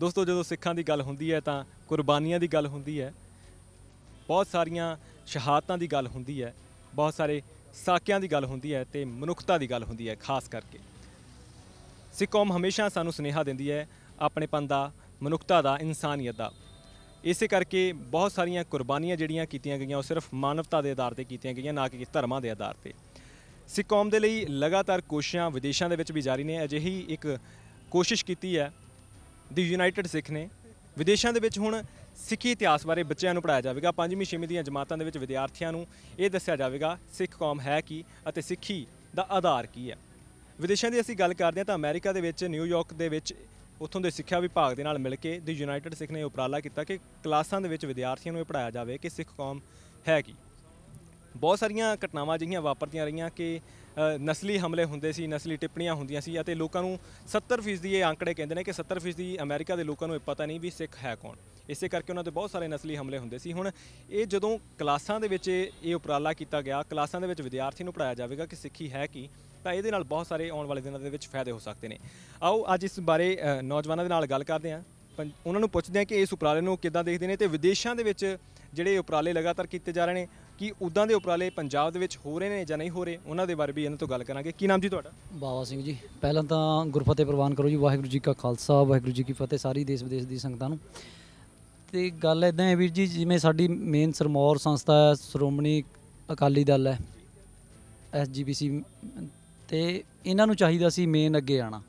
ਦੋਸਤੋ ਜਦੋਂ ਸਿੱਖਾਂ ਦੀ ਗੱਲ ਹੁੰਦੀ ਹੈ ਤਾਂ ਕੁਰਬਾਨੀਆਂ ਦੀ ਗੱਲ ਹੁੰਦੀ ਹੈ ਬਹੁਤ ਸਾਰੀਆਂ ਸ਼ਹਾਦਤਾਂ ਦੀ ਗੱਲ ਹੁੰਦੀ ਹੈ ਬਹੁਤ ਸਾਰੇ ਸਾਕਿਆਂ ਦੀ ਗੱਲ ਹੁੰਦੀ ਹੈ ਤੇ ਮਨੁੱਖਤਾ ਦੀ ਗੱਲ ਹੁੰਦੀ ਹੈ ਖਾਸ ਕਰਕੇ ਸਿੱਖ ਕੌਮ ਹਮੇਸ਼ਾ ਸਾਨੂੰ ਸੁਨੇਹਾ ਦਿੰਦੀ ਹੈ ਆਪਣੇਪਨ ਦਾ ਮਨੁੱਖਤਾ ਦਾ ਇਨਸਾਨੀਅਤ ਦਾ ਇਸੇ ਕਰਕੇ ਬਹੁਤ ਸਾਰੀਆਂ ਕੁਰਬਾਨੀਆਂ ਜਿਹੜੀਆਂ ਕੀਤੀਆਂ ਗਈਆਂ ਉਹ ਸਿਰਫ ਮਾਨਵਤਾ ਦੇ ਆਧਾਰ ਤੇ ਕੀਤੀਆਂ ਗਈਆਂ ਨਾ ਕਿ ਧਰਮਾਂ ਦੇ ਆਧਾਰ ਤੇ ਸਿੱਖ ਕੌਮ ਦੇ ਲਈ ਲਗਾਤਾਰ ਕੋਸ਼ਿਸ਼ਾਂ ਵਿਦੇਸ਼ਾਂ ਦੇ ਵਿੱਚ ਵੀ ਜਾਰੀ ਨੇ ਅਜਿਹੀ ਇੱਕ ਕੋਸ਼ਿਸ਼ ਕੀਤੀ ਹੈ ਦੀ ਯੂਨਾਈਟਿਡ ਸਿੱਖ ਨੇ ਵਿਦੇਸ਼ਾਂ ਦੇ ਵਿੱਚ ਹੁਣ ਸਿੱਖੀ ਇਤਿਹਾਸ ਬਾਰੇ ਬੱਚਿਆਂ ਨੂੰ ਪੜਾਇਆ ਜਾਵੇਗਾ ਪੰਜਵੀਂ ਛੇਵੀਂ ਦੀਆਂ ਜਮਾਤਾਂ ਦੇ ਵਿੱਚ ਵਿਦਿਆਰਥੀਆਂ ਨੂੰ ਇਹ ਦੱਸਿਆ ਜਾਵੇਗਾ ਸਿੱਖ ਕੌਮ ਹੈ ਕੀ ਅਤੇ ਸਿੱਖੀ ਦਾ ਆਧਾਰ ਕੀ ਹੈ ਵਿਦੇਸ਼ਾਂ ਦੀ ਅਸੀਂ ਗੱਲ ਕਰਦੇ ਹਾਂ ਤਾਂ ਅਮਰੀਕਾ ਦੇ ਵਿੱਚ ਨਿਊਯਾਰਕ ਦੇ ਵਿੱਚ ਉੱਥੋਂ ਦੇ ਸਿੱਖਿਆ ਵਿਭਾਗ ਦੇ ਨਾਲ ਮਿਲ ਕੇ ਦੀ ਯੂਨਾਈਟਿਡ ਸਿੱਖ ਨੇ ਉਪਰਾਲਾ ਕੀਤਾ ਕਿ ਕਲਾਸਾਂ ਦੇ ਵਿੱਚ ਵਿਦਿਆਰਥੀਆਂ ਨੂੰ ਇਹ ਪੜਾਇਆ ਜਾਵੇ ਕਿ ਸਿੱਖ ਕੌਮ ਹੈ ਕੀ ਬਹੁਤ ਸਾਰੀਆਂ ਘਟਨਾਵਾਂ ਜਿਹੀਆਂ ਵਾਪਰਦੀਆਂ ਰਹੀਆਂ ਕਿ ਨਸਲੀ ਹਮਲੇ ਹੁੰਦੇ ਸੀ ਨਸਲੀ ਟਿੱਪਣੀਆਂ ਹੁੰਦੀਆਂ ਸੀ ਅਤੇ ਲੋਕਾਂ ਨੂੰ 70% ਇਹ ਅੰਕੜੇ ਕਹਿੰਦੇ ਨੇ ਕਿ 70% ਅਮਰੀਕਾ ਦੇ ਲੋਕਾਂ ਨੂੰ ਇਹ ਪਤਾ ਨਹੀਂ ਵੀ ਸਿੱਖ ਹੈ ਕੌਣ ਇਸੇ ਕਰਕੇ ਉਹਨਾਂ ਤੇ ਬਹੁਤ ਸਾਰੇ ਨਸਲੀ ਹਮਲੇ ਹੁੰਦੇ ਸੀ ਹੁਣ ਇਹ ਜਦੋਂ ਕਲਾਸਾਂ ਦੇ ਵਿੱਚ ਇਹ ਉਪਰਾਲਾ ਕੀਤਾ ਗਿਆ ਕਲਾਸਾਂ ਦੇ ਵਿੱਚ ਵਿਦਿਆਰਥੀ ਨੂੰ ਪੜਾਇਆ ਜਾਵੇਗਾ ਕਿ ਸਿੱਖੀ ਹੈ ਕੀ ਤਾਂ ਇਹਦੇ ਨਾਲ ਬਹੁਤ ਸਾਰੇ ਆਉਣ ਵਾਲੇ ਦਿਨਾਂ ਦੇ ਵਿੱਚ ਫਾਇਦੇ ਹੋ ਸਕਦੇ ਨੇ ਆਓ ਅੱਜ ਇਸ ਬਾਰੇ ਨੌਜਵਾਨਾਂ ਦੇ ਨਾਲ ਗੱਲ ਕਰਦੇ ਹਾਂ ਉਹਨਾਂ ਨੂੰ ਪੁੱਛਦੇ ਹਾਂ ਕਿ ਇਸ ਉਪਰਾਲੇ ਨੂੰ ਕਿੱਦਾਂ ਦੇਖਦੇ ਨੇ ਤੇ ਵਿਦੇਸ਼ਾਂ ਦੇ ਵਿੱਚ ਜਿਹੜੇ ਉਪਰਾਲੇ ਲਗਾਤਾਰ ਕੀਤੇ ਜਾ ਰਹੇ ਨੇ ਕਿ ਉਦਾਂ ਦੇ ਉਪਰਾਲੇ ਪੰਜਾਬ ਦੇ ਵਿੱਚ ਹੋ ਰਹੇ ਨੇ ਜਾਂ ਨਹੀਂ ਹੋ ਰਹੇ ਉਹਨਾਂ ਦੇ ਬਾਰੇ ਵੀ ਇਹਨਾਂ ਤੋਂ ਗੱਲ ਕਰਾਂਗੇ ਕੀ ਨਾਮ ਜੀ ਤੁਹਾਡਾ ਬਾਵਾ ਸਿੰਘ ਜੀ ਪਹਿਲਾਂ ਤਾਂ ਗੁਰਫਤਿਹ ਪ੍ਰਵਾਨ ਕਰੋ ਜੀ ਵਾਹਿਗੁਰੂ ਜੀ ਕਾ ਖਾਲਸਾ ਵਾਹਿਗੁਰੂ ਜੀ ਕੀ ਫਤਿਹ ਸਾਰੀ ਦੇਸ਼ ਵਿਦੇਸ਼ ਦੀ ਸੰਗਤਾਂ ਨੂੰ ਤੇ ਗੱਲ ਇਦਾਂ ਹੈ ਵੀਰ ਜੀ ਜਿਵੇਂ ਸਾਡੀ ਮੇਨ ਸਰਮੌਰ ਸੰਸਥਾ ਹੈ ਸ਼੍ਰੋਮਣੀ ਅਕਾਲੀ ਦਲ ਹੈ ਐਸਜੀਪੀਸੀ ਤੇ ਇਹਨਾਂ ਨੂੰ ਚਾਹੀਦਾ ਸੀ ਮੇਨ ਅੱਗੇ ਆਣਾ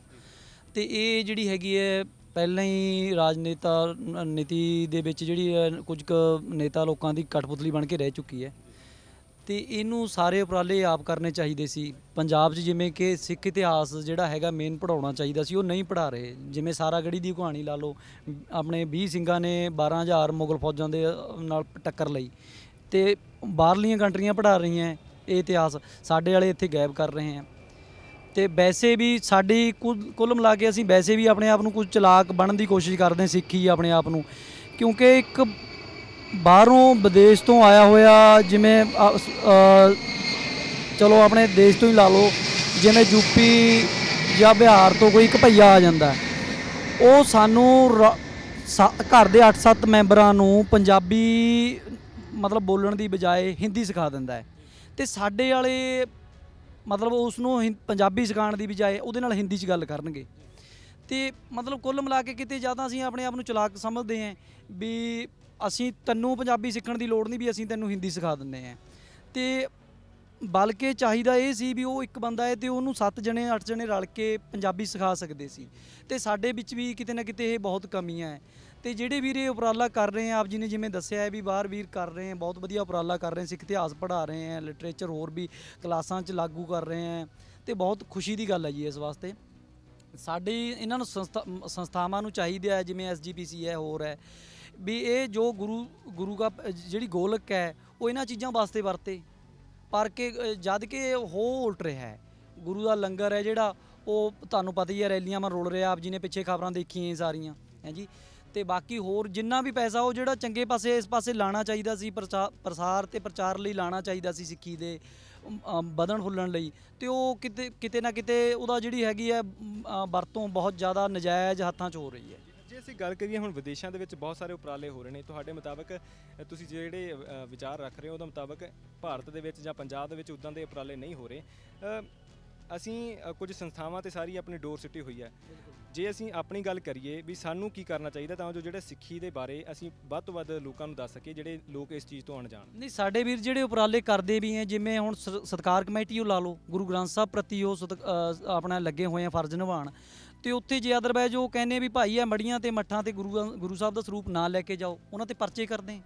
ਤੇ ਇਹ ਜਿਹੜੀ ਹੈਗੀ ਹੈ ਪਹਿਲਾਂ ਹੀ ਰਾਜਨੇਤਾ ਨੀਤੀ ਦੇ ਵਿੱਚ ਜਿਹੜੀ ਕੁਝ ਕੁ ਨੇਤਾ ਲੋਕਾਂ ਦੀ ਕਟਪੁਤਲੀ ਬਣ ਕੇ ਰਹਿ ਚੁੱਕੀ ਹੈ ਤੇ ਇਹਨੂੰ ਸਾਰੇ ਉਪਰਾਲੇ ਆਪ ਕਰਨੇ ਚਾਹੀਦੇ ਸੀ ਪੰਜਾਬ 'ਚ ਜਿਵੇਂ ਕਿ ਸਿੱਖ ਇਤਿਹਾਸ ਜਿਹੜਾ ਹੈਗਾ ਮੇਨ ਪੜਾਉਣਾ ਚਾਹੀਦਾ ਸੀ ਉਹ ਨਹੀਂ ਪੜਾ ਰਹੇ ਜਿਵੇਂ ਸਾਰਾ ਗੜੀ ਦੀ ਕਹਾਣੀ ਲਾ ਲਓ ਆਪਣੇ 20 ਸਿੰਘਾਂ ਨੇ 12000 ਮੁਗਲ ਫੌਜਾਂ ਦੇ ਨਾਲ ਟੱਕਰ ਲਈ ਤੇ ਬਾਹਰਲੀਆਂ ਕੰਟਰੀਆਂ ਪੜਾ ਰਹੀਆਂ ਇਹ ਇਤਿਹਾਸ ਸਾਡੇ ਵਾਲੇ ਇੱਥੇ ਗਾਇਬ ਕਰ ਰਹੇ ਆ ਤੇ ਵੈਸੇ ਵੀ ਸਾਡੀ ਕੁੱਲ ਮਿਲਾ ਕੇ ਅਸੀਂ ਵੈਸੇ ਵੀ ਆਪਣੇ ਆਪ ਨੂੰ ਕੁਝ ਚਲਾਕ ਬਣਨ ਦੀ ਕੋਸ਼ਿਸ਼ ਕਰਦੇ ਸਿੱਖੀ ਆਪਣੇ ਆਪ ਨੂੰ ਕਿਉਂਕਿ ਇੱਕ ਬਾਹਰੋਂ ਵਿਦੇਸ਼ ਤੋਂ ਆਇਆ ਹੋਇਆ ਜਿਵੇਂ ਚਲੋ ਆਪਣੇ ਦੇਸ਼ ਤੋਂ ਹੀ ਲਾ ਲਓ ਜਿਵੇਂ ਯੂਪੀ ਜਾਂ ਬਿਹਾਰ ਤੋਂ ਕੋਈ ਇੱਕ ਭਈਆ ਆ ਜਾਂਦਾ ਉਹ ਸਾਨੂੰ ਘਰ ਦੇ 8-7 ਮੈਂਬਰਾਂ ਨੂੰ ਪੰਜਾਬੀ ਮਤਲਬ ਬੋਲਣ ਦੀ ਬਜਾਏ ਹਿੰਦੀ ਸਿਖਾ ਦਿੰਦਾ ਹੈ ਤੇ ਸਾਡੇ ਵਾਲੇ ਮਤਲਬ ਉਸ ਨੂੰ ਪੰਜਾਬੀ ਸਿਖਾਉਣ ਦੀ ਬਜਾਏ ਉਹਦੇ ਨਾਲ ਹਿੰਦੀ 'ਚ ਗੱਲ ਕਰਨਗੇ ਤੇ ਮਤਲਬ ਕੁੱਲ ਮਿਲਾ ਕੇ ਕਿਤੇ ਜ਼ਿਆਦਾ ਅਸੀਂ ਆਪਣੇ ਆਪ ਨੂੰ ਚਲਾਕ ਸਮਝਦੇ ਹਾਂ ਵੀ ਅਸੀਂ ਤੈਨੂੰ ਪੰਜਾਬੀ ਸਿੱਖਣ ਦੀ ਲੋੜ ਨਹੀਂ ਵੀ ਅਸੀਂ ਤੈਨੂੰ ਹਿੰਦੀ ਸਿਖਾ ਦਿੰਨੇ ਆ ਤੇ ਬਲਕਿ ਚਾਹੀਦਾ ਇਹ ਸੀ ਵੀ ਉਹ ਇੱਕ ਬੰਦਾ ਹੈ ਤੇ ਉਹਨੂੰ 7 ਜਣੇ 8 ਜਣੇ ਰਲ ਕੇ ਪੰਜਾਬੀ ਸਿਖਾ ਸਕਦੇ ਸੀ ਤੇ ਸਾਡੇ ਵਿੱਚ ਵੀ ਕਿਤੇ ਨਾ ਕਿਤੇ ਇਹ ਬਹੁਤ ਕਮੀਆਂ ਹੈ ਤੇ ਜਿਹੜੇ ਵੀਰੇ ਉਪਰਾਲਾ ਕਰ ਰਹੇ ਆ ਆਪ ਜੀ ਨੇ ਜਿਵੇਂ ਦੱਸਿਆ ਹੈ ਵੀ ਬਾਹਰ ਵੀਰ ਕਰ ਰਹੇ ਆ ਬਹੁਤ ਵਧੀਆ ਉਪਰਾਲਾ ਕਰ ਰਹੇ ਸਿੱਖ ਇਤਿਹਾਸ ਪੜ੍ਹਾ ਰਹੇ ਆ ਲਿਟਰੇਚਰ ਹੋਰ ਵੀ ਕਲਾਸਾਂ 'ਚ ਲਾਗੂ ਕਰ ਰਹੇ ਆ ਤੇ ਬਹੁਤ ਖੁਸ਼ੀ ਦੀ ਗੱਲ ਹੈ ਜੀ ਇਸ ਵਾਸਤੇ ਸਾਡੀ ਇਹਨਾਂ ਨੂੰ ਸੰਸਥਾਵਾਂ ਨੂੰ ਚਾਹੀਦਾ ਹੈ ਜਿਵੇਂ ਐਸਜੀਪੀਸੀ ਹੈ ਹੋਰ ਹੈ ਵੀ ਇਹ ਜੋ ਗੁਰੂ ਗੁਰੂ ਦਾ ਜਿਹੜੀ ਗੋਲਕ ਹੈ ਉਹ ਇਹਨਾਂ ਚੀਜ਼ਾਂ ਵਾਸਤੇ ਵਰਤੇ ਪਰ ਕਿ ਜਦ ਕਿ ਹੋ ਉਲਟ ਰਿਹਾ ਹੈ ਗੁਰੂ ਦਾ ਲੰਗਰ ਹੈ ਜਿਹੜਾ ਉਹ ਤੁਹਾਨੂੰ ਪਤਾ ਹੀ ਹੈ ਰੈਲੀਆਂ ਮਾ ਰੋਲ ਰਿਹਾ ਆਪ ਜੀ ਨੇ ਪਿੱਛੇ ਖਬਰਾਂ ਦੇਖੀਆਂ ਸਾਰੀਆਂ ਹੈ ਜੀ ਤੇ ਬਾਕੀ ਹੋਰ ਜਿੰਨਾ ਵੀ ਪੈਸਾ ਉਹ ਜਿਹੜਾ ਚੰਗੇ ਪਾਸੇ ਇਸ ਪਾਸੇ ਲਾਣਾ ਚਾਹੀਦਾ ਸੀ ਪ੍ਰਸਾਰ ਤੇ ਪ੍ਰਚਾਰ ਲਈ ਲਾਣਾ ਚਾਹੀਦਾ ਸੀ ਸਿੱਖੀ ਦੇ ਵਧਣ ਫੁੱਲਣ ਲਈ ਤੇ ਉਹ ਕਿਤੇ ਕਿਤੇ ਨਾ ਕਿਤੇ ਉਹਦਾ ਜਿਹੜੀ ਹੈਗੀ ਹੈ ਵਰਤੋਂ ਬਹੁਤ ਜ਼ਿਆਦਾ ਨਜਾਇਜ਼ ਹੱਥਾਂ 'ਚ ਹੋ ਰਹੀ ਹੈ ਅਸੀਂ ਗੱਲ ਕਰੀਏ ਹੁਣ ਵਿਦੇਸ਼ਾਂ ਦੇ ਵਿੱਚ ਬਹੁਤ ਸਾਰੇ ਉਪਰਾਲੇ ਹੋ ਰਹੇ ਨੇ ਤੁਹਾਡੇ ਮੁਤਾਬਕ ਤੁਸੀਂ ਜਿਹੜੇ ਵਿਚਾਰ ਰੱਖ ਰਹੇ ਹੋ ਉਹਦੇ ਮੁਤਾਬਕ ਭਾਰਤ ਦੇ ਵਿੱਚ ਜਾਂ ਪੰਜਾਬ ਦੇ ਵਿੱਚ ਉਦਾਂ ਦੇ ਉਪਰਾਲੇ ਨਹੀਂ ਹੋ ਰਹੇ ਅਸੀਂ ਕੁਝ ਸੰਸਥਾਵਾਂ ਤੇ ਸਾਰੀ ਆਪਣੀ ਡੋਰ ਸਿੱਟੀ ਹੋਈ ਹੈ ਜੇ ਅਸੀਂ ਆਪਣੀ ਗੱਲ ਕਰੀਏ ਵੀ ਸਾਨੂੰ ਕੀ ਕਰਨਾ ਚਾਹੀਦਾ ਤਾਂ ਜੋ ਜਿਹੜੇ ਸਿੱਖੀ ਦੇ ਬਾਰੇ ਅਸੀਂ ਵੱਧ ਤੋਂ ਵੱਧ ਲੋਕਾਂ ਨੂੰ ਦੱਸ ਸਕੀਏ ਜਿਹੜੇ ਲੋਕ ਇਸ ਚੀਜ਼ ਤੋਂ ਅਣਜਾਣ ਨਹੀਂ ਸਾਡੇ ਵੀਰ ਜਿਹੜੇ ਉਪਰਾਲੇ ਕਰਦੇ ਵੀ ਐ ਜਿਵੇਂ ਹੁਣ ਸਤਕਾਰ ਕਮੇਟੀ ਉਹ ਲਾ ਲਓ ਗੁਰੂ ਗ੍ਰੰਥ ਸਾਹਿਬ ਪ੍ਰਤੀ ਉਹ ਆਪਣਾ ਲੱਗੇ ਹੋਏ ਆ ਫਰਜ਼ ਨਿਭਾਣ ਤੇ ਉੱਥੇ ਜੇ ਅਦਰਵਾਇਜ਼ ਉਹ ਕਹਿੰਦੇ ਵੀ ਭਾਈ ਆ ਮੜੀਆਂ ਤੇ ਮੱਠਾਂ ਤੇ ਗੁਰੂ ਗੁਰੂ ਸਾਹਿਬ ਦਾ ਸਰੂਪ ਨਾ ਲੈ ਕੇ ਜਾਓ ਉਹਨਾਂ ਤੇ ਪਰਚੇ ਕਰਦੇ